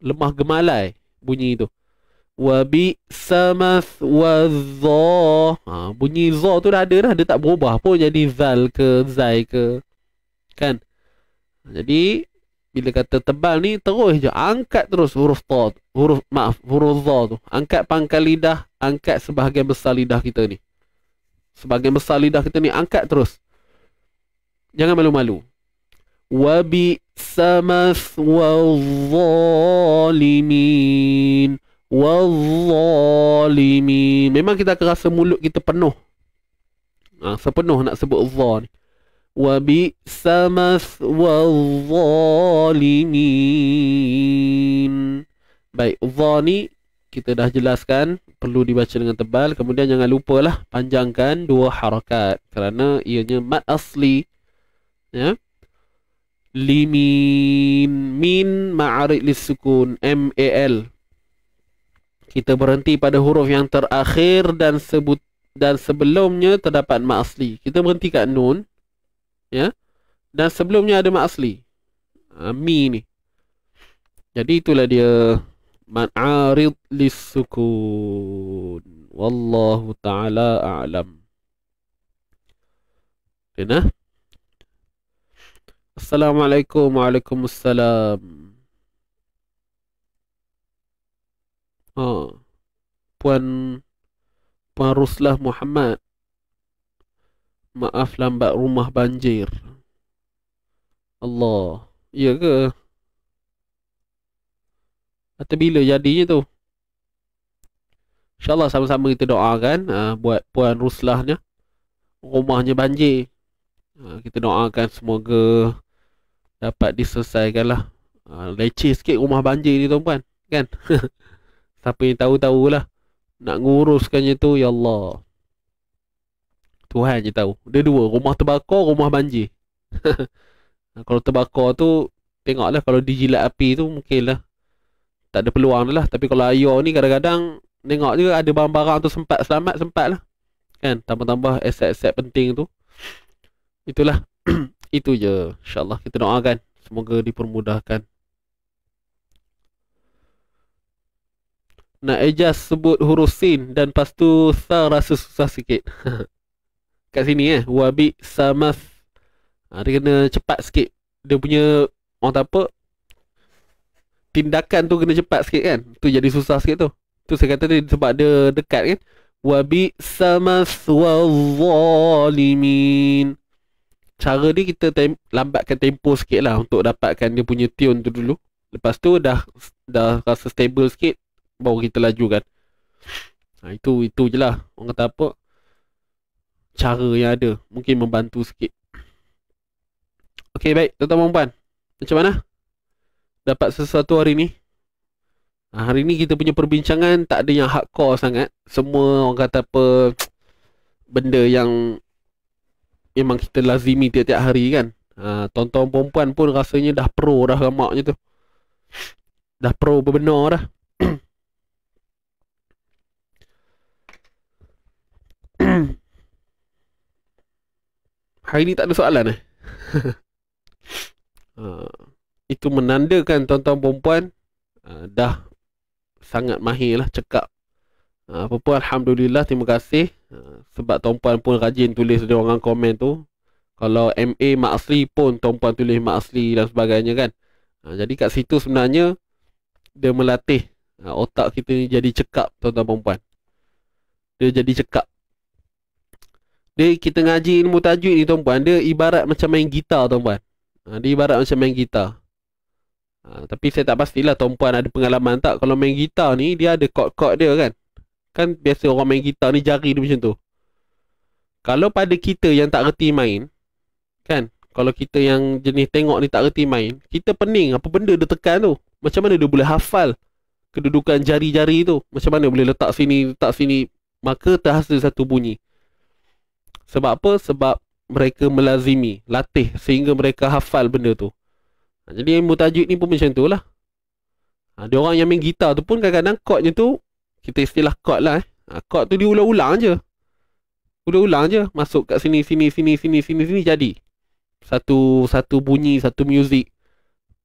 Lemah gemalai bunyi tu Wabi samas wa ha, Bunyi dha tu dah ada dah Dia tak berubah pun jadi zal ke zai ke Kan? Ha, jadi bila kata tebal ni terus je angkat terus huruf ta huruf maaf huruf za tu angkat pangkal lidah angkat sebahagian besar lidah kita ni sebahagian besar lidah kita ni angkat terus jangan malu-malu wabi samas wa zalimin wa zalimin memang kita akan rasa mulut kita penuh ha, sepenuh nak sebut za ni وبئس مثوى الظالمين Baik, ظني kita dah jelaskan perlu dibaca dengan tebal kemudian jangan lupa lah panjangkan dua harakat kerana ianya mat asli ya limin min ma'arid lisukun m a l kita berhenti pada huruf yang terakhir dan sebut dan sebelumnya terdapat mat asli kita berhenti kat nun ya dan sebelumnya ada mad asli uh, mi ni jadi itulah dia man'arid lisukun wallahu taala a'lam kena assalamualaikum waalaikumsalam ha oh. puan puan ruslah muhammad Maaf lambat rumah banjir Allah Ya ke? Atau bila jadinya tu? InsyaAllah sama-sama kita doakan uh, Buat Puan Ruslah ni Rumahnya banjir uh, Kita doakan semoga Dapat diselesaikan lah uh, Leceh sikit rumah banjir ni tuan-puan Kan? Siapa yang tahu-tahulah Nak nguruskannya tu Ya Allah Tuhan je tahu Dia dua Rumah terbakar Rumah banjir Kalau terbakar tu Tengoklah Kalau dijilat api tu mungkinlah Tak ada peluang lah Tapi kalau ayah ni Kadang-kadang Tengok je Ada barang-barang tu Sempat selamat Sempat lah Kan Tambah-tambah aset-aset penting tu Itulah Itu je InsyaAllah kita doakan Semoga dipermudahkan Nak adjust sebut huruf sin dan pastu tu sa rasa susah sikit. kat sini eh wabi samas ha, ah, dia kena cepat sikit dia punya orang tak apa tindakan tu kena cepat sikit kan tu jadi susah sikit tu tu saya kata dia sebab dia dekat kan wabi samas wazalimin cara ni kita tem- lambatkan tempo sikit lah untuk dapatkan dia punya tune tu dulu lepas tu dah dah rasa stable sikit baru kita lajukan ha, itu itu je lah orang kata apa cara yang ada mungkin membantu sikit. Okay baik, tuan-tuan dan Macam mana? Dapat sesuatu hari ni? Ha, hari ni kita punya perbincangan tak ada yang hardcore sangat. Semua orang kata apa benda yang memang kita lazimi tiap-tiap hari kan. Ha, tuan-tuan perempuan pun rasanya dah pro dah ramaknya tu. Dah pro berbenar dah. Hmm. Hari ni tak ada soalan eh uh, Itu menandakan tuan-tuan perempuan uh, Dah sangat mahir lah cekap uh, Apa Alhamdulillah terima kasih uh, Sebab tuan-puan pun rajin tulis dia orang komen tu Kalau MA Maksri pun tuan-puan tulis Maksri dan sebagainya kan uh, Jadi kat situ sebenarnya Dia melatih uh, otak kita ni jadi cekap tuan-tuan perempuan Dia jadi cekap dia kita ngaji ilmu tajwid ni tuan-puan Dia ibarat macam main gitar tuan-puan ha, Dia ibarat macam main gitar ha, Tapi saya tak pastilah tuan-puan ada pengalaman tak Kalau main gitar ni dia ada kod-kod dia kan Kan biasa orang main gitar ni jari dia macam tu Kalau pada kita yang tak reti main Kan Kalau kita yang jenis tengok ni tak reti main Kita pening apa benda dia tekan tu Macam mana dia boleh hafal Kedudukan jari-jari tu Macam mana boleh letak sini Letak sini Maka terhasil satu bunyi sebab apa? Sebab mereka melazimi, latih sehingga mereka hafal benda tu. Ha, jadi mutajid ni pun macam tu lah. Ha, dia orang yang main gitar tu pun kadang-kadang chordnya tu, kita istilah chord lah eh. Ha, chord tu diulang-ulang je. Ulang-ulang je. Masuk kat sini, sini, sini, sini, sini, sini, jadi. Satu satu bunyi, satu muzik.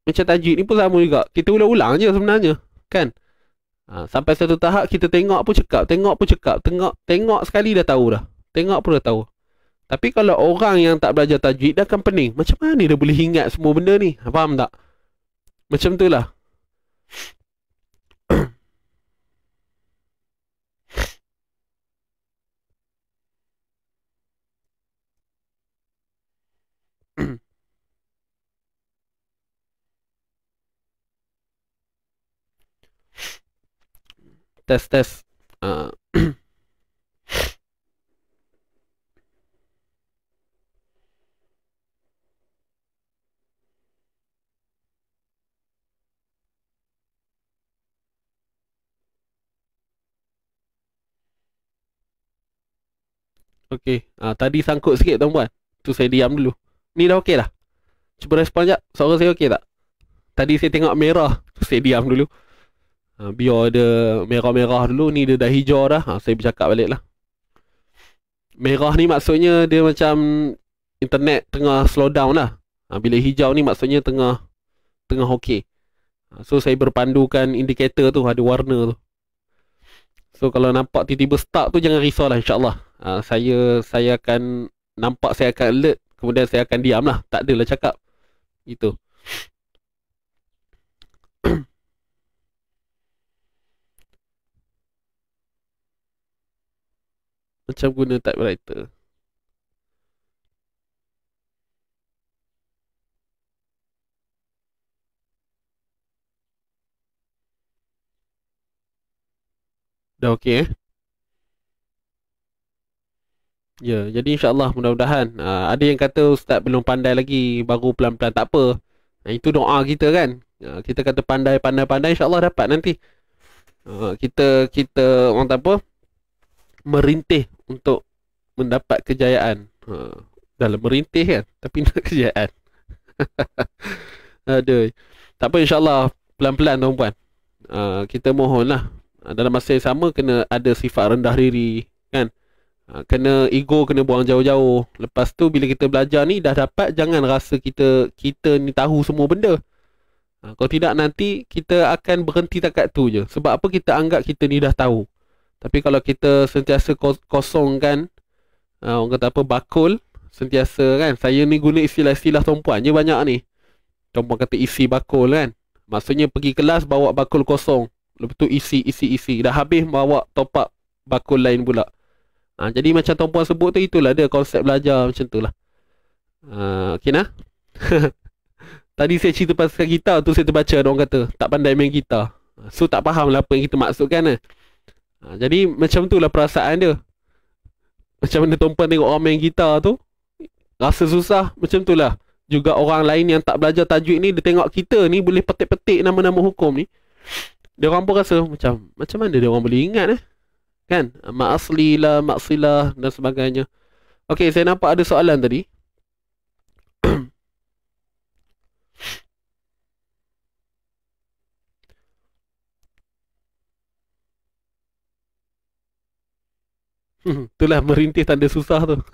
Macam tajid ni pun sama juga. Kita ulang-ulang je sebenarnya. Kan? Ha, sampai satu tahap kita tengok pun cekap. Tengok pun cekap. Tengok, tengok sekali dah tahu dah. Tengok pun dah tahu Tapi kalau orang yang tak belajar tajwid Dia akan pening Macam mana dia boleh ingat semua benda ni Faham tak? Macam tu lah test test uh, Okey. Ah, tadi sangkut sikit tuan-puan. Tu saya diam dulu. Ni dah okey dah. Cuba respon jap. Suara saya okey tak? Tadi saya tengok merah. Tu saya diam dulu. Ha, biar dia merah-merah dulu. Ni dia dah hijau dah. Ha, saya bercakap balik lah. Merah ni maksudnya dia macam internet tengah slow down lah. Ha, bila hijau ni maksudnya tengah tengah okey. Ha, so saya berpandukan indikator tu. Ada warna tu. So kalau nampak tiba-tiba start tu jangan risau lah insyaAllah ha, Saya saya akan nampak saya akan alert Kemudian saya akan diam lah Tak adalah cakap Itu Macam guna typewriter. dah okey eh. Ya, jadi insya Allah mudah-mudahan uh, Ada yang kata ustaz belum pandai lagi Baru pelan-pelan, tak apa nah, Itu doa kita kan uh, Kita kata pandai-pandai-pandai Allah dapat nanti uh, Kita, kita orang tak apa Merintih untuk mendapat kejayaan uh, Dalam merintih kan Tapi nak kejayaan Aduh Tak apa Allah Pelan-pelan tuan-puan uh, Kita mohonlah Ah, dalam masa yang sama kena ada sifat rendah diri kan ha, kena ego kena buang jauh-jauh lepas tu bila kita belajar ni dah dapat jangan rasa kita kita ni tahu semua benda ha, kalau tidak nanti kita akan berhenti dekat tu je sebab apa kita anggap kita ni dah tahu tapi kalau kita sentiasa kosongkan ha, orang kata apa bakul sentiasa kan saya ni guna istilah-istilah tuan je banyak ni tuan kata isi bakul kan maksudnya pergi kelas bawa bakul kosong Lepas tu isi, isi, isi. Dah habis bawa top up bakul lain pula. Ha, jadi macam Tuan Puan sebut tu, itulah dia konsep belajar macam tu lah. Ha, okay nah? Tadi saya cerita pasal kita tu, saya terbaca ada orang kata. Tak pandai main gitar. So, tak faham lah apa yang kita maksudkan lah. Ha, jadi, macam tu lah perasaan dia. Macam mana Tuan Puan tengok orang main gitar tu. Rasa susah, macam tu lah. Juga orang lain yang tak belajar tajwid ni, dia tengok kita ni boleh petik-petik nama-nama hukum ni dia orang pun rasa macam macam mana dia orang boleh ingat eh kan mak asli lah mak silah dan sebagainya okey saya nampak ada soalan tadi Itulah merintih tanda susah tu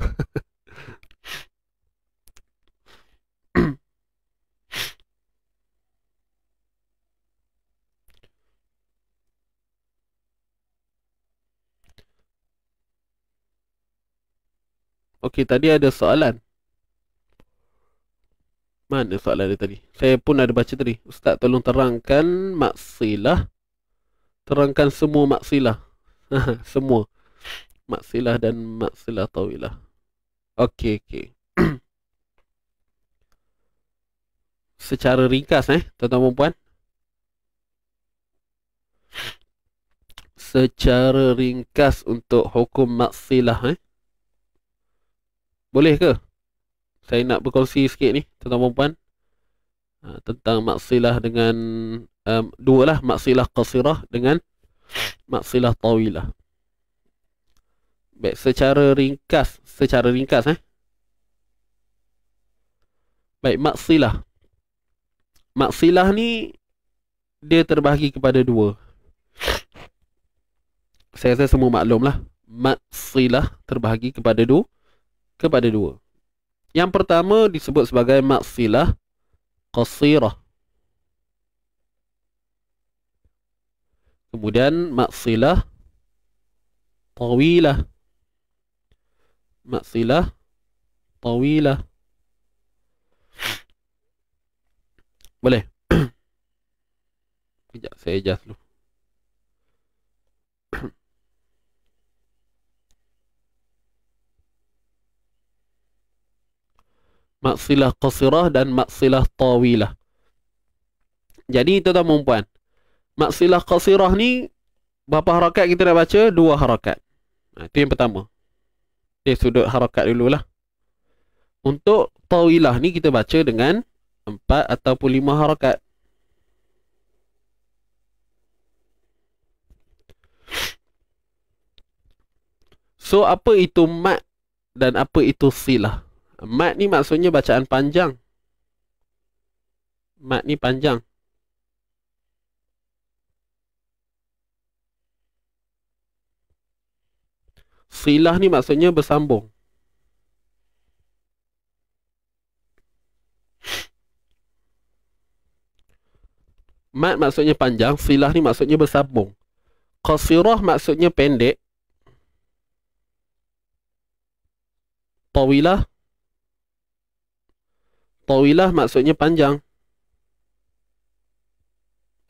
Okey, tadi ada soalan. Mana soalan dia tadi? Saya pun ada baca tadi. Ustaz tolong terangkan maksilah. Terangkan semua maksilah. semua. Maksilah dan maksilah tawilah. Okey, okey. Secara ringkas eh, tuan-tuan dan Secara ringkas untuk hukum maksilah eh. Boleh ke? Saya nak berkongsi sikit ni tentang perempuan. Ha, tentang maksilah dengan um, dua lah maksilah qasirah dengan maksilah tawilah. Baik, secara ringkas, secara ringkas eh. Baik, maksilah. Maksilah ni dia terbahagi kepada dua. Saya rasa semua maklum lah. Maksilah terbahagi kepada dua kepada dua. Yang pertama disebut sebagai maksilah qasirah. Kemudian maksilah tawilah. Maksilah tawilah. Boleh. Kejap saya adjust dulu. maksilah qasirah dan maksilah tawilah. Jadi tuan-tuan dan puan, maksilah qasirah ni berapa harakat kita nak baca? Dua harakat. Ha, itu yang pertama. Di sudut harakat dululah. Untuk tawilah ni kita baca dengan empat ataupun lima harakat. So apa itu mat dan apa itu silah? Mat ni maksudnya bacaan panjang. Mat ni panjang. Silah ni maksudnya bersambung. Mat maksudnya panjang, silah ni maksudnya bersambung. Qasirah maksudnya pendek. Tawilah Tawilah maksudnya panjang.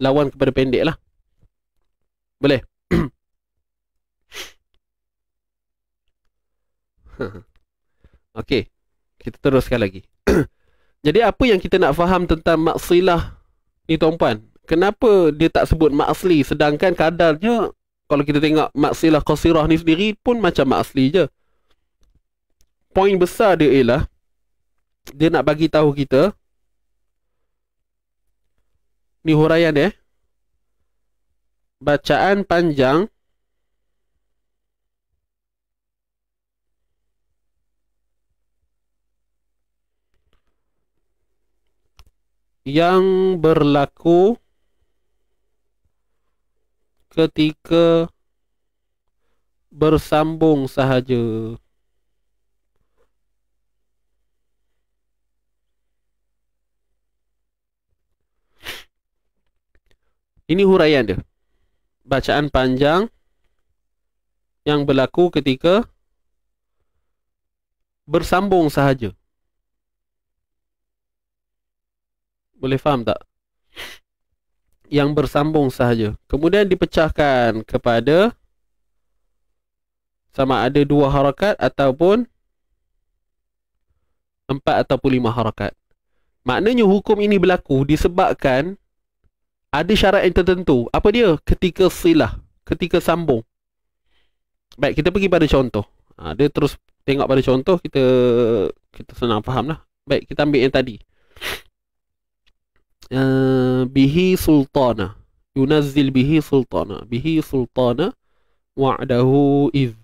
Lawan kepada pendek lah. Boleh? Okey. Kita teruskan lagi. Jadi apa yang kita nak faham tentang maksilah ni tuan-puan? Kenapa dia tak sebut maksli sedangkan kadarnya kalau kita tengok maksilah qasirah ni sendiri pun macam maksli je. Poin besar dia ialah dia nak bagi tahu kita ni huraian eh bacaan panjang yang berlaku ketika bersambung sahaja Ini huraian dia. Bacaan panjang yang berlaku ketika bersambung sahaja. Boleh faham tak? Yang bersambung sahaja. Kemudian dipecahkan kepada sama ada dua harakat ataupun empat ataupun lima harakat. Maknanya hukum ini berlaku disebabkan ada syarat yang tertentu. Apa dia? Ketika silah. Ketika sambung. Baik, kita pergi pada contoh. Ha, dia terus tengok pada contoh. Kita kita senang faham lah. Baik, kita ambil yang tadi. Uh, bihi sultana. Yunazil bihi sultana. Bihi sultana wa'adahu iz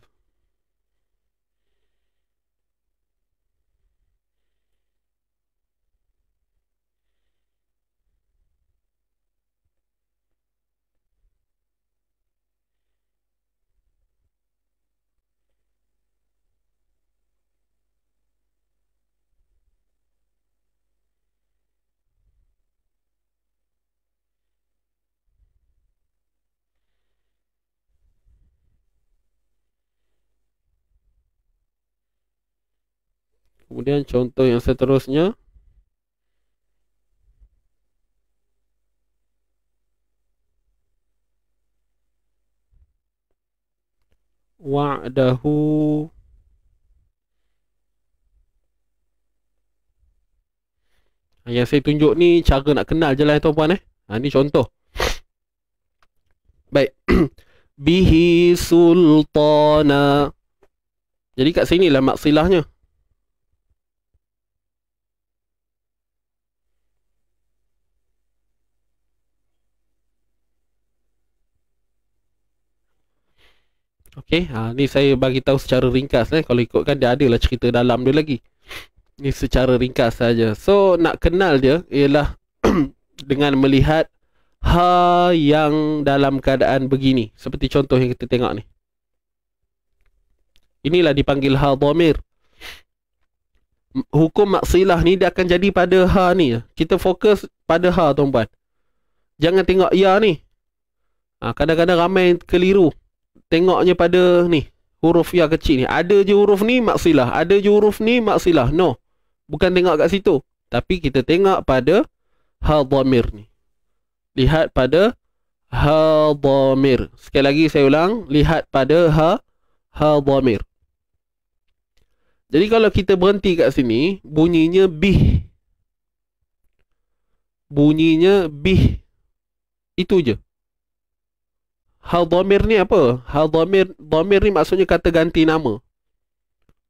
Kemudian contoh yang seterusnya wa'dahu Yang saya tunjuk ni cara nak kenal je lah tuan puan eh. Ha, ni contoh. Baik. Bihi sultana. Jadi kat sini lah maksilahnya. Okey, ha, ni saya bagi tahu secara ringkas eh. Kalau ikutkan dia ada lah cerita dalam dia lagi. Ni secara ringkas saja. So nak kenal dia ialah dengan melihat ha yang dalam keadaan begini. Seperti contoh yang kita tengok ni. Inilah dipanggil ha domir. Hukum maksilah ni dia akan jadi pada ha ni. Kita fokus pada ha tuan-tuan. Jangan tengok ya ni. Ha, kadang-kadang ramai keliru tengoknya pada ni huruf ya kecil ni ada je huruf ni maksilah ada je huruf ni maksilah no bukan tengok kat situ tapi kita tengok pada hal hadamir ni lihat pada hal hadamir sekali lagi saya ulang lihat pada ha hadamir jadi kalau kita berhenti kat sini bunyinya bih bunyinya bih itu je hal domir ni apa? Hal domir, domir ni maksudnya kata ganti nama.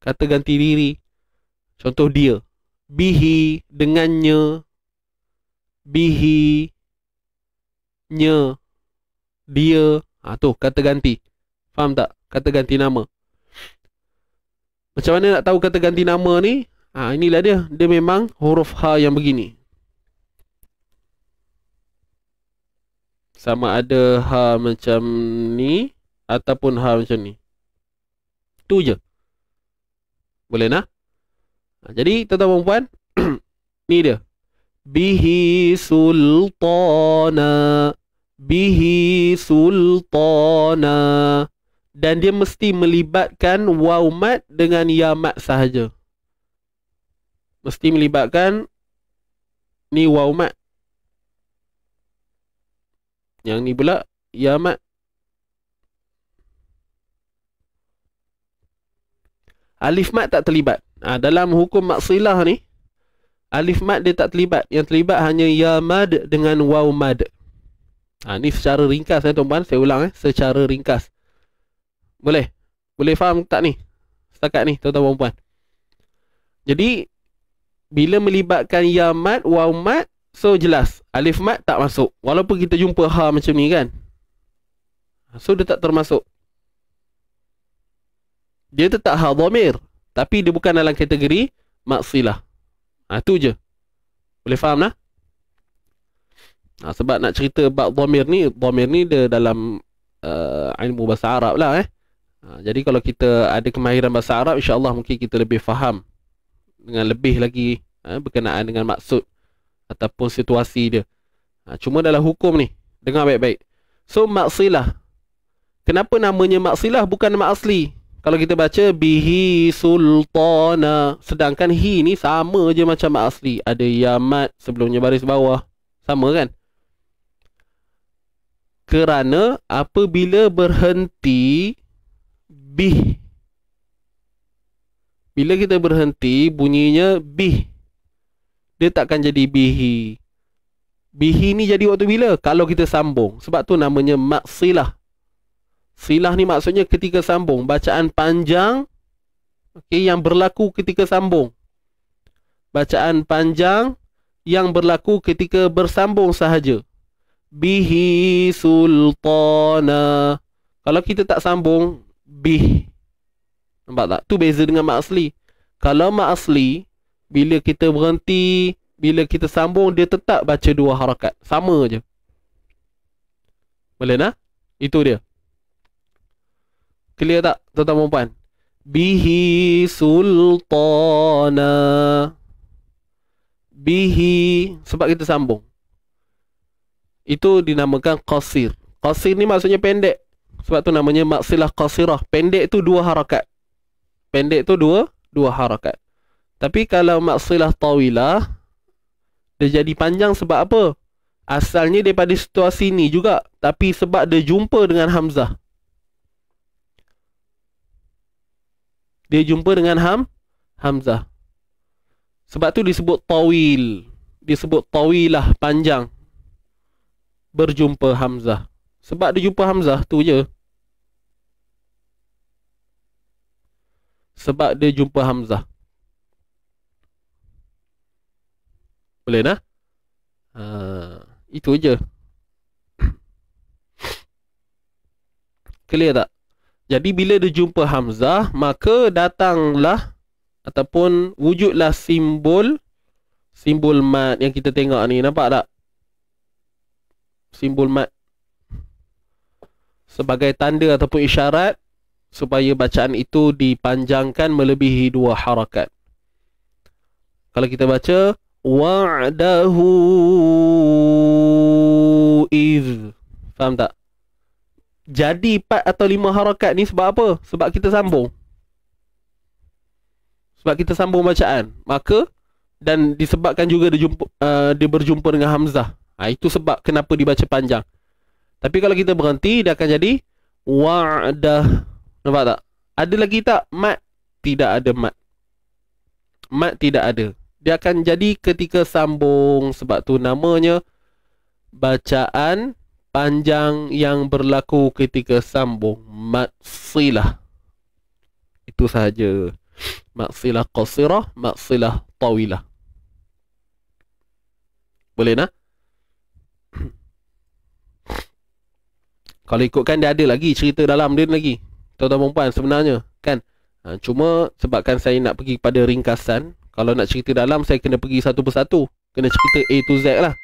Kata ganti diri. Contoh dia. Bihi, dengannya. Bihi, nya, dia. Ha, tu, kata ganti. Faham tak? Kata ganti nama. Macam mana nak tahu kata ganti nama ni? Ah Ha, inilah dia. Dia memang huruf h ha yang begini. sama ada ha macam ni ataupun ha macam ni. Tu je. Boleh nak? Ha, jadi tuan-tuan dan ni dia. Bihi sultana bihi sultana dan dia mesti melibatkan waw mat dengan ya mat sahaja. Mesti melibatkan ni waw mat yang ni pula Yamat Alif mat tak terlibat. Ha, dalam hukum maksilah ni, alif mat dia tak terlibat. Yang terlibat hanya ya mad dengan waw mad. Ha, ni secara ringkas eh, tuan Saya ulang eh. Secara ringkas. Boleh? Boleh faham tak ni? Setakat ni, tuan-tuan, puan-puan. Jadi, bila melibatkan ya mad, waw mad, So jelas Alif mat tak masuk Walaupun kita jumpa ha macam ni kan So dia tak termasuk Dia tetap ha domir Tapi dia bukan dalam kategori Maksilah ha, Itu je Boleh faham lah ha, Sebab nak cerita Bak domir ni Domir ni dia dalam uh, Ilmu bahasa Arab lah eh ha, Jadi kalau kita Ada kemahiran bahasa Arab InsyaAllah mungkin kita lebih faham Dengan lebih lagi eh, Berkenaan dengan maksud ataupun situasi dia. Ha, cuma dalam hukum ni, dengar baik-baik. So maksilah. Kenapa namanya maksilah bukan ma'asli? Kalau kita baca bihi sultana, sedangkan hi ni sama je macam ma'asli. Ada yamat sebelumnya baris bawah. Sama kan? Kerana apabila berhenti bih. Bila kita berhenti, bunyinya bih dia takkan jadi bihi. Bihi ni jadi waktu bila? Kalau kita sambung. Sebab tu namanya maksilah. Silah ni maksudnya ketika sambung. Bacaan panjang okay, yang berlaku ketika sambung. Bacaan panjang yang berlaku ketika bersambung sahaja. Bihi sultana. Kalau kita tak sambung, bih. Nampak tak? Tu beza dengan maksli. Kalau maksli, asli, bila kita berhenti Bila kita sambung Dia tetap baca dua harakat Sama je Boleh nak? Itu dia Clear tak? Tuan-tuan perempuan Bihi sultana Bihi Sebab kita sambung Itu dinamakan qasir Qasir ni maksudnya pendek Sebab tu namanya maksilah qasirah Pendek tu dua harakat Pendek tu dua Dua harakat tapi kalau maksilah tawilah Dia jadi panjang sebab apa? Asalnya daripada situasi ni juga Tapi sebab dia jumpa dengan Hamzah Dia jumpa dengan Ham Hamzah Sebab tu disebut tawil Disebut tawilah panjang Berjumpa Hamzah Sebab dia jumpa Hamzah tu je Sebab dia jumpa Hamzah plan ah. Uh, itu aja. Clear tak? Jadi bila dia jumpa Hamzah, maka datanglah ataupun wujudlah simbol simbol mat yang kita tengok ni. Nampak tak? Simbol mat sebagai tanda ataupun isyarat supaya bacaan itu dipanjangkan melebihi dua harakat. Kalau kita baca wa'dahu iz faham tak jadi 4 atau lima harakat ni sebab apa sebab kita sambung sebab kita sambung bacaan maka dan disebabkan juga dia, jumpa, uh, dia berjumpa dengan hamzah ha, itu sebab kenapa dibaca panjang tapi kalau kita berhenti dia akan jadi wa'dah nampak tak ada lagi tak mat tidak ada mat mat tidak ada dia akan jadi ketika sambung sebab tu namanya bacaan panjang yang berlaku ketika sambung matsilah itu sahaja matsilah qasirah matsilah tawilah boleh nak kalau ikutkan dia ada lagi cerita dalam dia lagi tuan-tuan dan sebenarnya kan ha, cuma sebabkan saya nak pergi pada ringkasan kalau nak cerita dalam Saya kena pergi satu persatu Kena cerita A to Z lah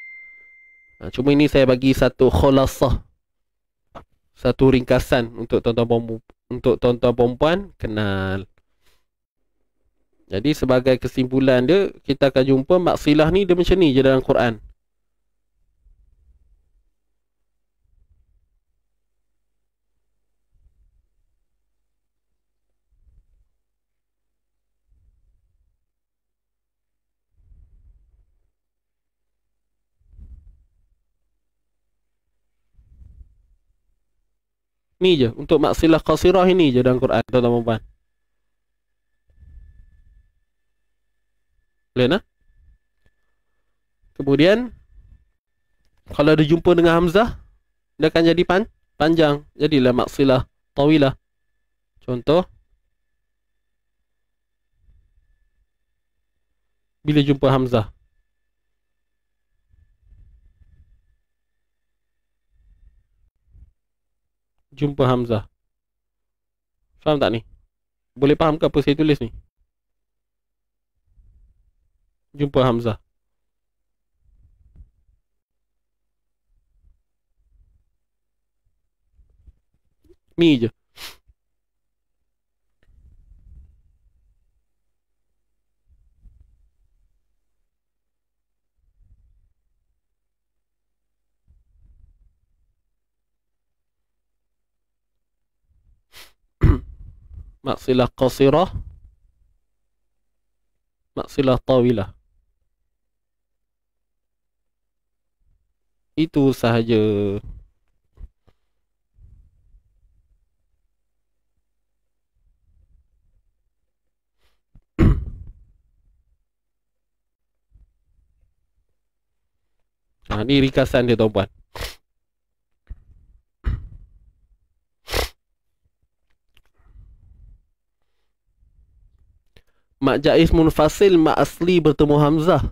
ha, Cuma ini saya bagi satu khulasah Satu ringkasan Untuk tuan-tuan perempuan Untuk tuan-tuan perempuan Kenal Jadi sebagai kesimpulan dia Kita akan jumpa Maksilah ni dia macam ni je dalam Quran ni je untuk maksilah qasirah ini je dalam Quran tuan-tuan dan puan. Boleh Kemudian kalau ada jumpa dengan hamzah dia akan jadi pan panjang jadilah maksilah tawilah. Contoh bila jumpa hamzah jumpa Hamzah. Faham tak ni? Boleh faham ke apa saya tulis ni? Jumpa Hamzah. Mi je. maksilah qasirah maksilah tawilah itu sahaja ha, ini rikasan dia tuan-puan Mak Jaiz Munfasil Mak Asli bertemu Hamzah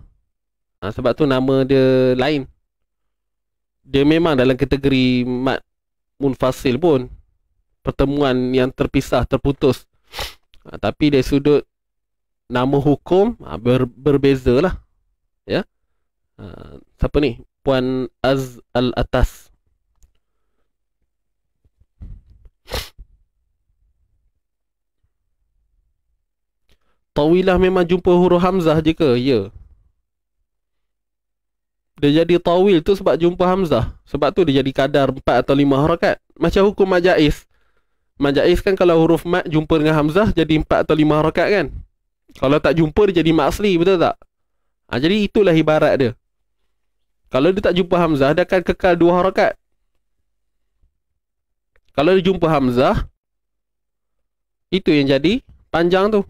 ha, Sebab tu nama dia lain Dia memang dalam kategori Mak Munfasil pun Pertemuan yang terpisah, terputus ha, Tapi dari sudut Nama hukum ha, ber, Berbeza lah ya? ha, Siapa ni? Puan Az Al-Atas Tawilah memang jumpa huruf Hamzah je ke? Ya. Dia jadi tawil tu sebab jumpa Hamzah. Sebab tu dia jadi kadar 4 atau 5 harakat. Macam hukum majais. Majais kan kalau huruf mat jumpa dengan Hamzah jadi 4 atau 5 harakat kan? Kalau tak jumpa dia jadi maksli, betul tak? Ha, jadi itulah ibarat dia. Kalau dia tak jumpa Hamzah, dia akan kekal 2 harakat. Kalau dia jumpa Hamzah, itu yang jadi panjang tu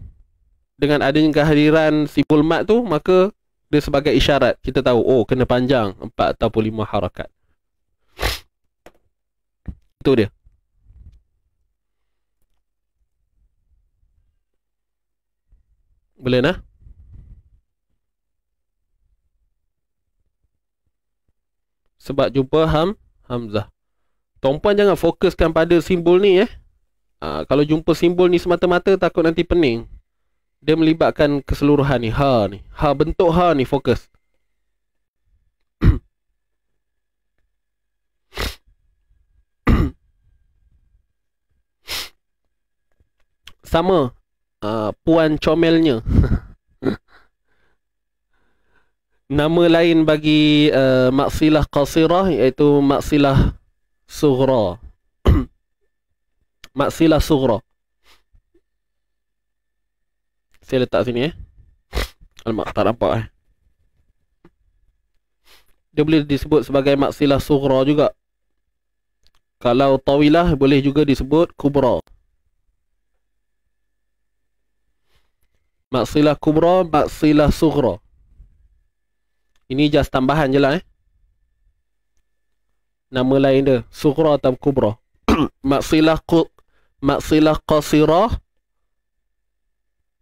dengan adanya kehadiran simbol mat tu maka dia sebagai isyarat kita tahu oh kena panjang empat atau lima harakat itu dia boleh nah sebab jumpa ham hamzah tompan jangan fokuskan pada simbol ni eh Ha, kalau jumpa simbol ni semata-mata takut nanti pening dia melibatkan keseluruhan ni ha ni ha bentuk ha ni fokus sama uh, puan comelnya nama lain bagi uh, maksilah qasirah iaitu maksilah sughra maksilah sughra saya letak sini eh Alamak tak nampak eh Dia boleh disebut sebagai maksilah sughra juga Kalau tawilah boleh juga disebut kubra Maksilah kubra, maksilah sughra Ini just tambahan je lah eh Nama lain dia, sughra atau kubra Maksilah ku, maksilah qasirah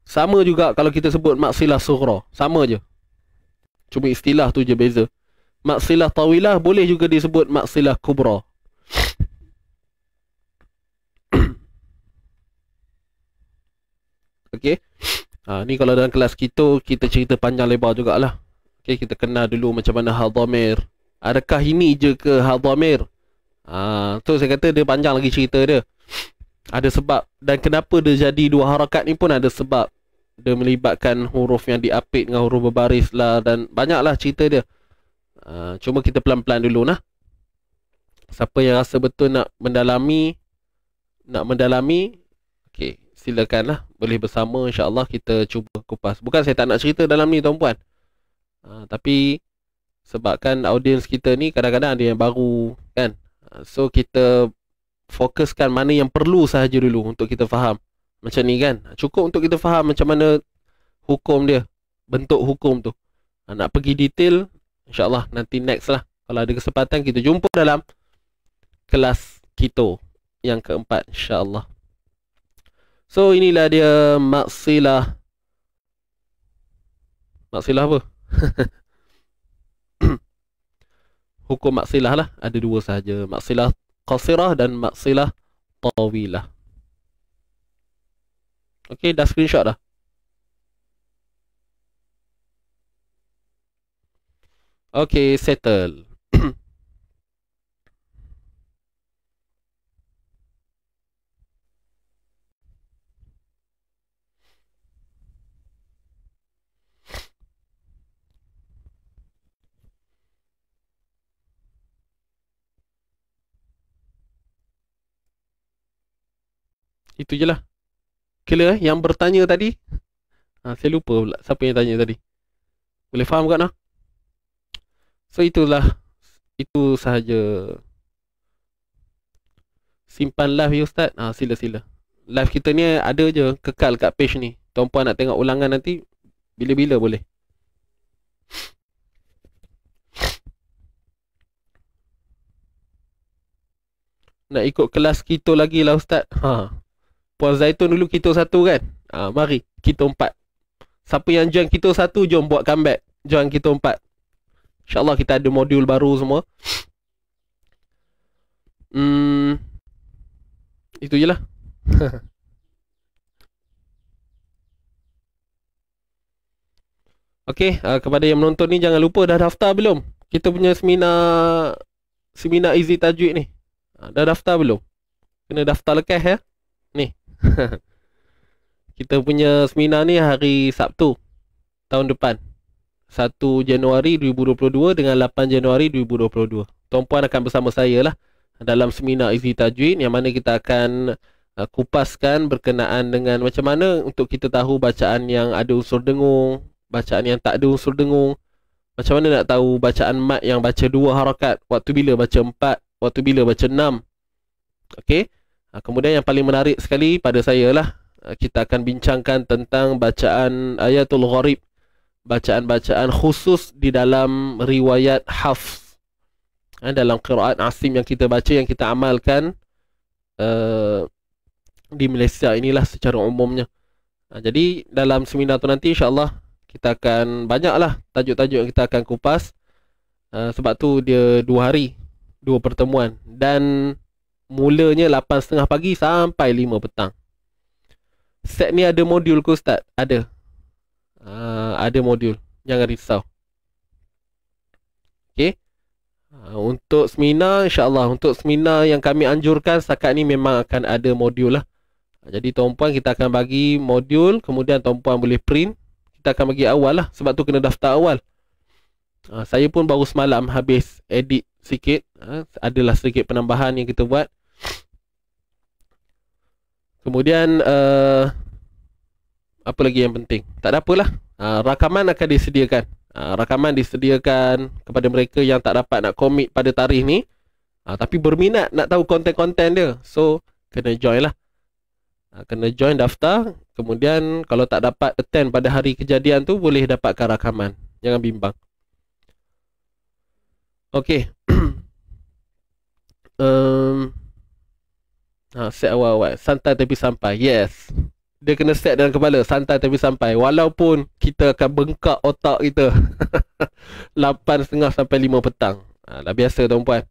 sama juga kalau kita sebut maksilah sughra, sama je. Cuma istilah tu je beza. Maksilah tawilah boleh juga disebut maksilah kubra. Okey. Ha, ni kalau dalam kelas kita, kita cerita panjang lebar jugalah. Okey, kita kenal dulu macam mana hadhamir. Adakah ini je ke hadhamir? Ha, tu saya kata dia panjang lagi cerita dia. Ada sebab. Dan kenapa dia jadi dua harakat ni pun ada sebab dia melibatkan huruf yang diapit dengan huruf berbaris lah dan banyaklah cerita dia. Uh, cuma kita pelan-pelan dulu lah. Siapa yang rasa betul nak mendalami nak mendalami okey silakanlah boleh bersama insyaallah kita cuba kupas. Bukan saya tak nak cerita dalam ni tuan puan. Uh, ah, tapi sebabkan audiens kita ni kadang-kadang ada yang baru kan. Uh, so kita fokuskan mana yang perlu sahaja dulu untuk kita faham macam ni kan cukup untuk kita faham macam mana hukum dia bentuk hukum tu ha, nak pergi detail insyaallah nanti next lah kalau ada kesempatan kita jumpa dalam kelas kita yang keempat insyaallah so inilah dia maksilah maksilah apa hukum maksilah lah ada dua saja maksilah qasirah dan maksilah tawilah Okey, dah screenshot dah. Okey, settle. Itu je lah. Killer eh Yang bertanya tadi ha, Saya lupa pula Siapa yang tanya tadi Boleh faham kan nak? So itulah Itu sahaja Simpan live you ya, start ha, ah, Sila sila Live kita ni ada je Kekal kat page ni Tuan-puan nak tengok ulangan nanti Bila-bila boleh Nak ikut kelas kita lagi lah Ustaz. Ha, Puan Zaitun dulu kita satu kan ha, Mari kita empat Siapa yang join kita satu Jom buat comeback Join kita empat InsyaAllah kita ada modul baru semua Hmm Itu je lah Okay uh, ah, Kepada yang menonton ni Jangan lupa dah daftar belum Kita punya semina, semina easy tajwid ni uh, Dah daftar belum Kena daftar lekas ya kita punya seminar ni hari Sabtu tahun depan 1 Januari 2022 dengan 8 Januari 2022 tuan-puan akan bersama saya lah dalam seminar Izzy Tajwin yang mana kita akan uh, kupaskan berkenaan dengan macam mana untuk kita tahu bacaan yang ada unsur dengung bacaan yang tak ada unsur dengung macam mana nak tahu bacaan mat yang baca dua harakat waktu bila baca empat waktu bila baca enam okey Ha, kemudian yang paling menarik sekali pada saya lah ah, kita akan bincangkan tentang bacaan ayatul gharib bacaan-bacaan khusus di dalam riwayat hafz ha, ah, dalam qiraat asim yang kita baca yang kita amalkan uh, di Malaysia inilah secara umumnya ha, jadi dalam seminar tu nanti insyaallah kita akan banyaklah tajuk-tajuk yang kita akan kupas uh, sebab tu dia dua hari dua pertemuan dan Mulanya 8.30 pagi sampai 5 petang Set ni ada modul ke Ustaz? Ada uh, Ada modul Jangan risau Okay uh, ah, Untuk seminar insyaAllah Untuk seminar yang kami anjurkan Setakat ni memang akan ada modul lah ah, jadi tuan-puan kita akan bagi modul Kemudian tuan-puan boleh print Kita akan bagi awal lah Sebab tu kena daftar awal ha, Saya pun baru semalam habis edit sikit ha, Adalah sedikit penambahan yang kita buat Kemudian uh, apa lagi yang penting? Tak ada apalah. Uh, rakaman akan disediakan. Uh, rakaman disediakan kepada mereka yang tak dapat nak commit pada tarikh ni uh, tapi berminat nak tahu konten-konten dia. So kena join lah. Uh, kena join daftar. Kemudian kalau tak dapat attend pada hari kejadian tu boleh dapatkan rakaman. Jangan bimbang. Okay. um, Ha, set awal-awal. Santai tapi sampai. Yes. Dia kena set dalam kepala. Santai tapi sampai. Walaupun kita akan bengkak otak kita. 8.30 sampai 5 petang. Ha, dah biasa tuan puan.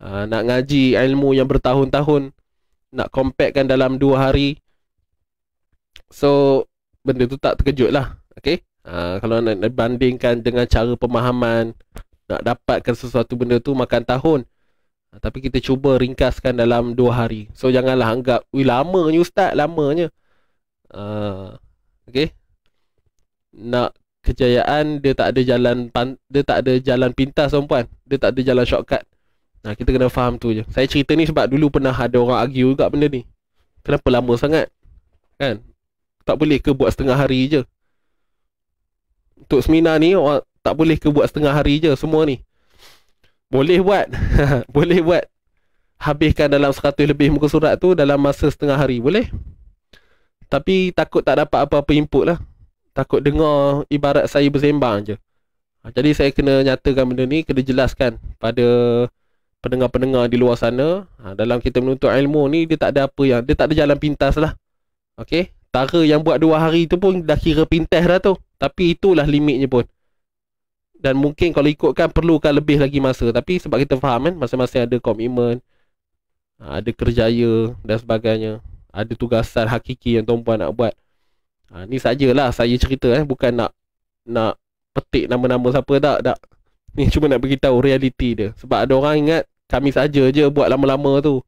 Ha, ah, nak ngaji ilmu yang bertahun-tahun. Nak compactkan dalam 2 hari. So, benda tu tak terkejut lah. Okay. Ha, kalau nak bandingkan dengan cara pemahaman. Nak dapatkan sesuatu benda tu makan tahun. Ha, tapi kita cuba ringkaskan dalam dua hari. So janganlah anggap, wih lamanya ustaz, lamanya. Uh, ha, okay. Nak kejayaan, dia tak ada jalan pan, dia tak ada jalan pintas perempuan. Dia tak ada jalan shortcut. Nah, ha, kita kena faham tu je. Saya cerita ni sebab dulu pernah ada orang argue juga benda ni. Kenapa lama sangat? Kan? Tak boleh ke buat setengah hari je? Untuk seminar ni, orang tak boleh ke buat setengah hari je semua ni. Boleh buat Boleh buat Habiskan dalam 100 lebih muka surat tu Dalam masa setengah hari Boleh Tapi takut tak dapat apa-apa input lah Takut dengar ibarat saya bersembang je ha, Jadi saya kena nyatakan benda ni Kena jelaskan pada Pendengar-pendengar di luar sana ha, Dalam kita menuntut ilmu ni Dia tak ada apa yang Dia tak ada jalan pintas lah Okay Tara yang buat dua hari tu pun Dah kira pintas dah tu Tapi itulah limitnya pun dan mungkin kalau ikutkan perlukan lebih lagi masa tapi sebab kita faham kan masing-masing ada komitmen ha, ada kerjaya dan sebagainya ada tugasan hakiki yang tuan-puan nak buat ha, ni sajalah saya cerita eh bukan nak nak petik nama-nama siapa tak tak ni cuma nak beritahu realiti dia sebab ada orang ingat kami saja je buat lama-lama tu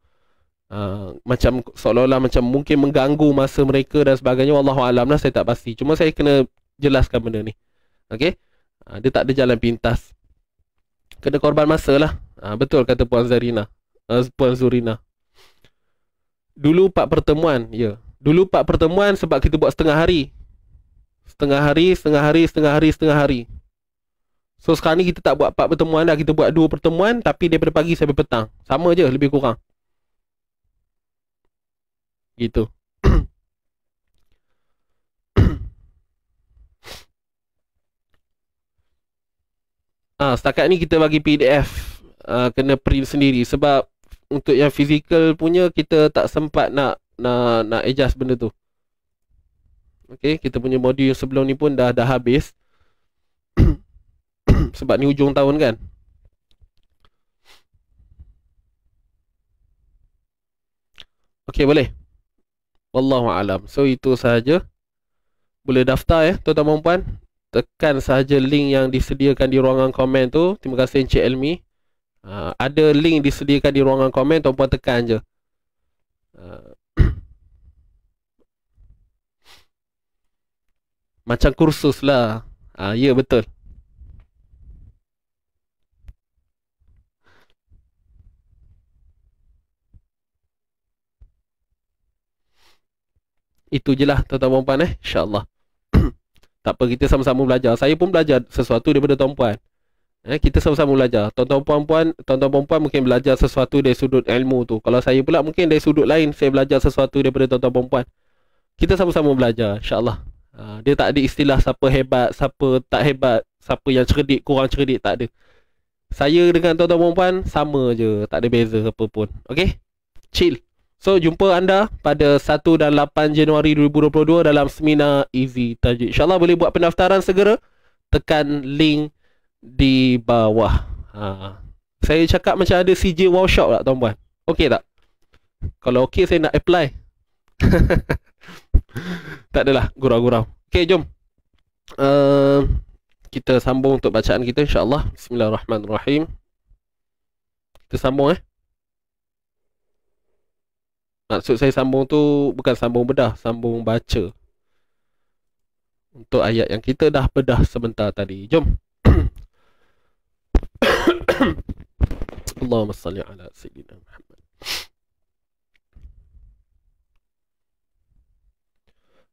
ha, macam seolah-olah macam mungkin mengganggu masa mereka dan sebagainya Wallahualam lah saya tak pasti cuma saya kena jelaskan benda ni Okay ha, Dia tak ada jalan pintas Kena korban masa lah ha, ah, Betul kata Puan Zarina uh, Puan Zurina Dulu 4 pertemuan ya. Dulu 4 pertemuan sebab kita buat setengah hari Setengah hari, setengah hari, setengah hari, setengah hari So sekarang ni kita tak buat 4 pertemuan dah Kita buat dua pertemuan tapi daripada pagi sampai petang Sama je lebih kurang Gitu Ha, setakat ni kita bagi PDF uh, ah, kena print sendiri sebab untuk yang physical punya kita tak sempat nak nak nak adjust benda tu. Okey, kita punya modul yang sebelum ni pun dah dah habis. sebab ni hujung tahun kan. Okey, boleh. Wallahu alam. So itu sahaja. Boleh daftar ya, tuan-tuan dan puan tekan sahaja link yang disediakan di ruangan komen tu. Terima kasih Encik Elmi. Uh, ada link disediakan di ruangan komen, tuan-puan tekan je. Uh. Macam kursus lah. Uh, ya, betul. Itu je lah tuan-tuan dan puan eh. InsyaAllah. Tak apa kita sama-sama belajar. Saya pun belajar sesuatu daripada tuan puan. Eh, kita sama-sama belajar. Tuan-tuan puan-puan, tuan-tuan puan-puan mungkin belajar sesuatu dari sudut ilmu tu. Kalau saya pula mungkin dari sudut lain saya belajar sesuatu daripada tuan-tuan puan-puan. Kita sama-sama belajar insya-Allah. Uh, dia tak ada istilah siapa hebat, siapa tak hebat, siapa yang cerdik, kurang cerdik tak ada. Saya dengan tuan-tuan puan-puan sama je, tak ada beza apa pun. Okey? Chill. So jumpa anda pada 1 dan 8 Januari 2022 dalam semina Easy Tajwid. InsyaAllah boleh buat pendaftaran segera. Tekan link di bawah. Ha. Saya cakap macam ada CJ workshop tak tuan-puan? Okey tak? Kalau okey saya nak apply. tak adalah, gurau-gurau. Okey, jom. Uh, kita sambung untuk bacaan kita insyaAllah. Bismillahirrahmanirrahim. Kita sambung eh. Maksud saya sambung tu bukan sambung bedah, sambung baca. Untuk ayat yang kita dah bedah sebentar tadi. Jom. Allahumma salli ala sayyidina Muhammad.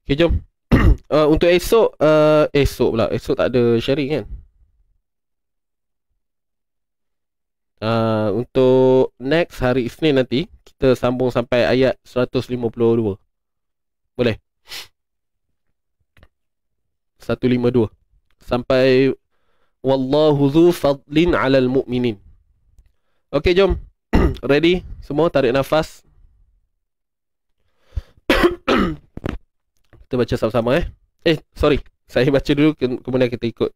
Okay, jom. uh, untuk esok, uh, esok pula. Esok tak ada sharing kan? Uh, untuk next hari Isnin nanti kita sambung sampai ayat 152. Boleh? 152. Sampai Wallahu zu fadlin alal mu'minin. Okey, jom. Ready? Semua tarik nafas. kita baca sama-sama eh. Eh, sorry. Saya baca dulu kemudian kita ikut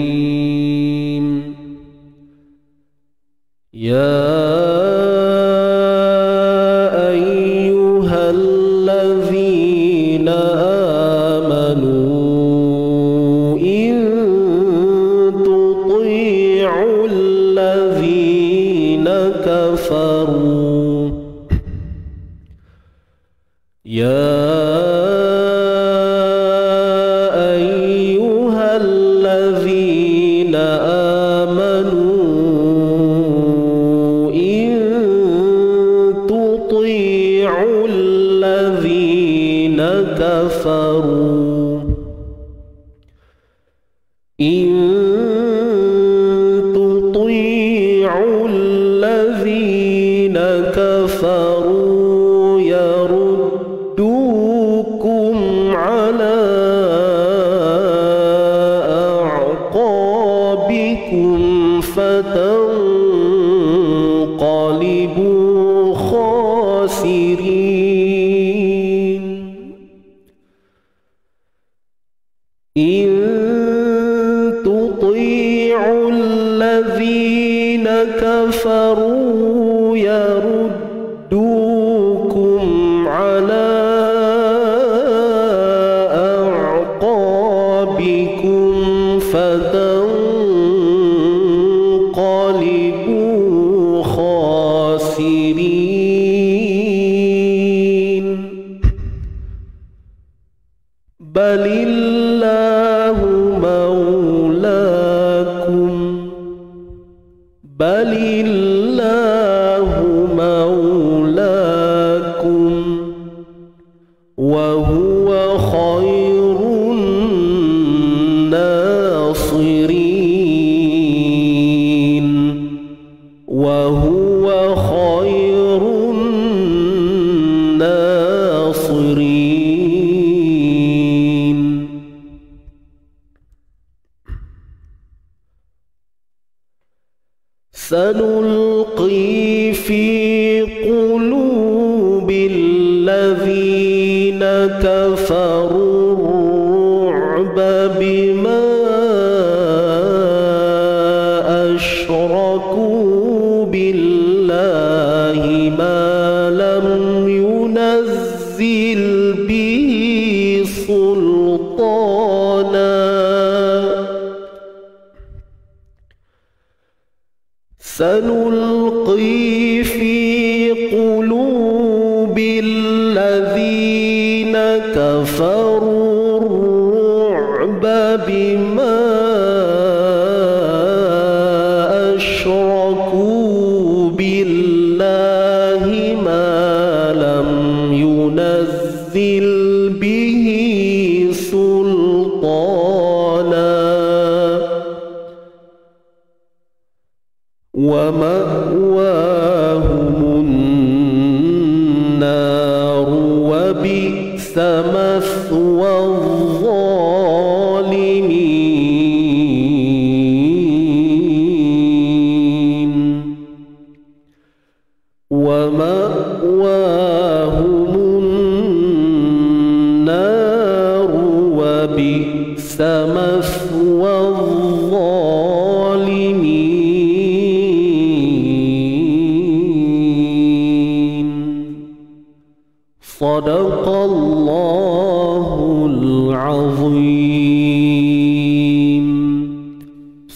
يا كفروا كفروا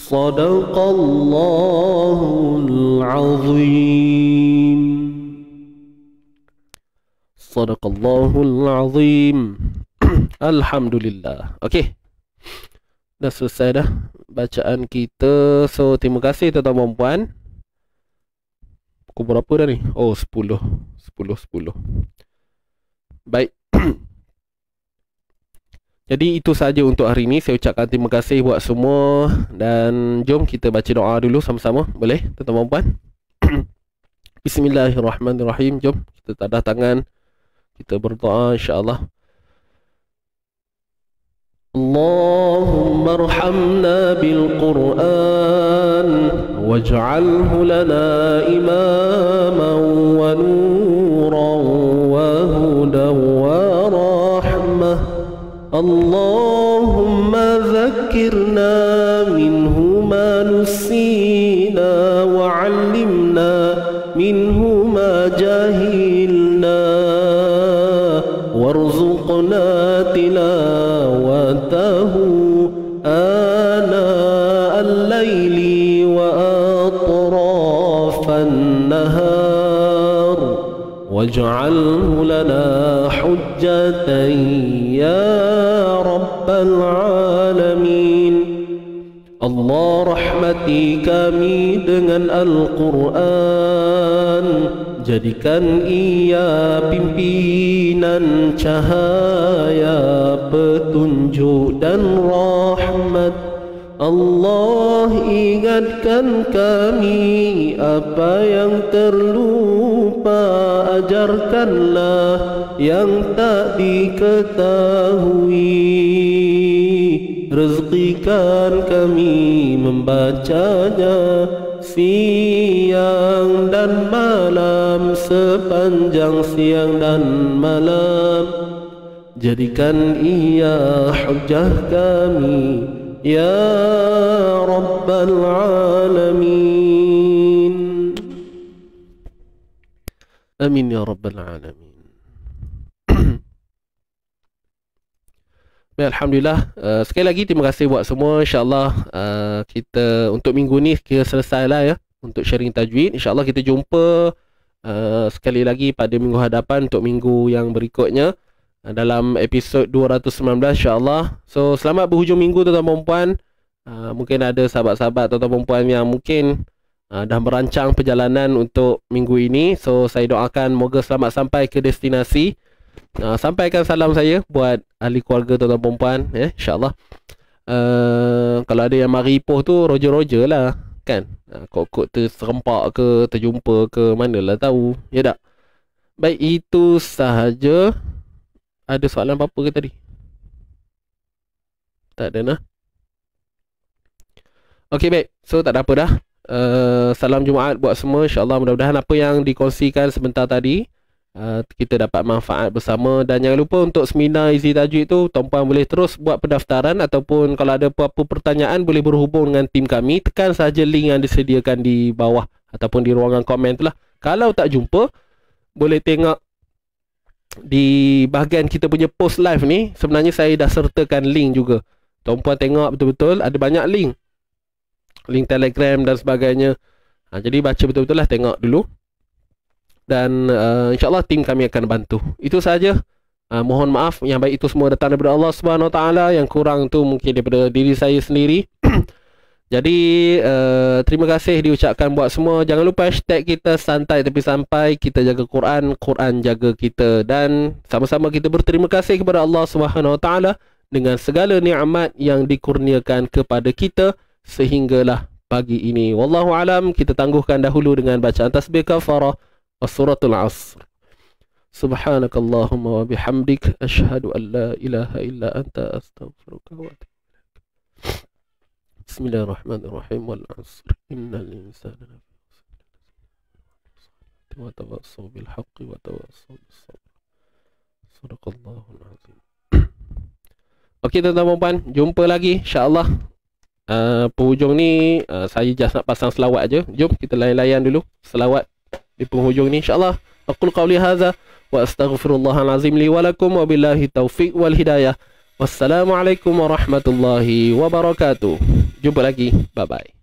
صدق الله العظيم صدق الله العظيم الحمد لله اوكي dah selesai dah bacaan kita so terima kasih tuan-tuan dan puan pukul berapa dah ni oh 10 10 10 baik Jadi itu sahaja untuk hari ini. Saya ucapkan terima kasih buat semua dan jom kita baca doa dulu sama-sama. Boleh? Tuan-tuan dan puan. Bismillahirrahmanirrahim. Jom kita tanda tangan. Kita berdoa insya-Allah. اللهم ارحمنا بالقران واجعله لنا اماما ونورا اللهم ذكرنا منه ما نسينا وعلمنا منه ما جاهلنا وارزقنا تلاوته آناء الليل وأطراف النهار واجعله لنا حجة يا رب العالمين الله رحمتي كامي dengan Al-Quran Jadikan ia pimpinan cahaya petunjuk dan rahmat Allah ingatkan kami apa yang terlupa ajarkanlah yang tak diketahui rezekikan kami membacanya siang dan malam sepanjang siang dan malam jadikan ia hujah kami يا رب العالمين امين يا رب العالمين Baik, Alhamdulillah. Uh, sekali lagi, terima kasih buat semua. InsyaAllah, uh, kita untuk minggu ni kita selesai lah ya. Untuk sharing tajwid. InsyaAllah, kita jumpa uh, sekali lagi pada minggu hadapan untuk minggu yang berikutnya. Ah, dalam episod 219 insyaAllah So selamat berhujung minggu tuan-tuan perempuan uh, ah, Mungkin ada sahabat-sahabat tuan-tuan perempuan yang mungkin uh, Dah merancang perjalanan untuk minggu ini So saya doakan moga selamat sampai ke destinasi uh, Sampaikan salam saya buat ahli keluarga tuan-tuan perempuan eh, ya, InsyaAllah uh, Kalau ada yang mari ipoh tu roja-roja lah Kan uh, Kok-kok terserempak ke terjumpa ke manalah tahu Ya tak Baik itu sahaja ada soalan apa-apa ke tadi? Tak ada nah. Okay baik. So tak ada apa dah. Uh, salam Jumaat buat semua. InsyaAllah mudah-mudahan apa yang dikongsikan sebentar tadi. Uh, kita dapat manfaat bersama Dan jangan lupa untuk seminar Easy Tajwid tu tuan boleh terus buat pendaftaran Ataupun kalau ada apa-apa pertanyaan Boleh berhubung dengan tim kami Tekan saja link yang disediakan di bawah Ataupun di ruangan komen tu lah Kalau tak jumpa Boleh tengok di bahagian kita punya post live ni sebenarnya saya dah sertakan link juga. Tuan-puan tengok betul-betul ada banyak link. Link Telegram dan sebagainya. Ha, jadi baca betul-betul lah tengok dulu. Dan uh, insyaAllah tim kami akan bantu. Itu sahaja. Uh, mohon maaf yang baik itu semua datang daripada Allah Subhanahu Wa Taala yang kurang tu mungkin daripada diri saya sendiri. Jadi uh, terima kasih diucapkan buat semua. Jangan lupa hashtag kita santai tapi sampai kita jaga Quran, Quran jaga kita dan sama-sama kita berterima kasih kepada Allah Subhanahu Wa Taala dengan segala nikmat yang dikurniakan kepada kita sehinggalah pagi ini. Wallahu alam kita tangguhkan dahulu dengan bacaan tasbih kafarah suratul asr. Subhanakallahumma wa bihamdik ashhadu an la ilaha illa anta astaghfiruka wa atubu ilaik. بسم الله الرحمن الرحيم والعصر إن الإنسان لفي وتواصوا بالحق وتواصوا بالصبر صدق الله العظيم Okey tuan-tuan dan puan, jumpa lagi insyaAllah. allah uh, penghujung ni uh, saya just nak pasang selawat aje. Jom kita layan-layan dulu selawat di penghujung ni insyaAllah. allah Aqul qawli hadza wa astaghfirullahal azim li wa lakum wa billahi taufiq wal hidayah. Wassalamualaikum warahmatullahi wabarakatuh. Jumpa lagi. Bye-bye.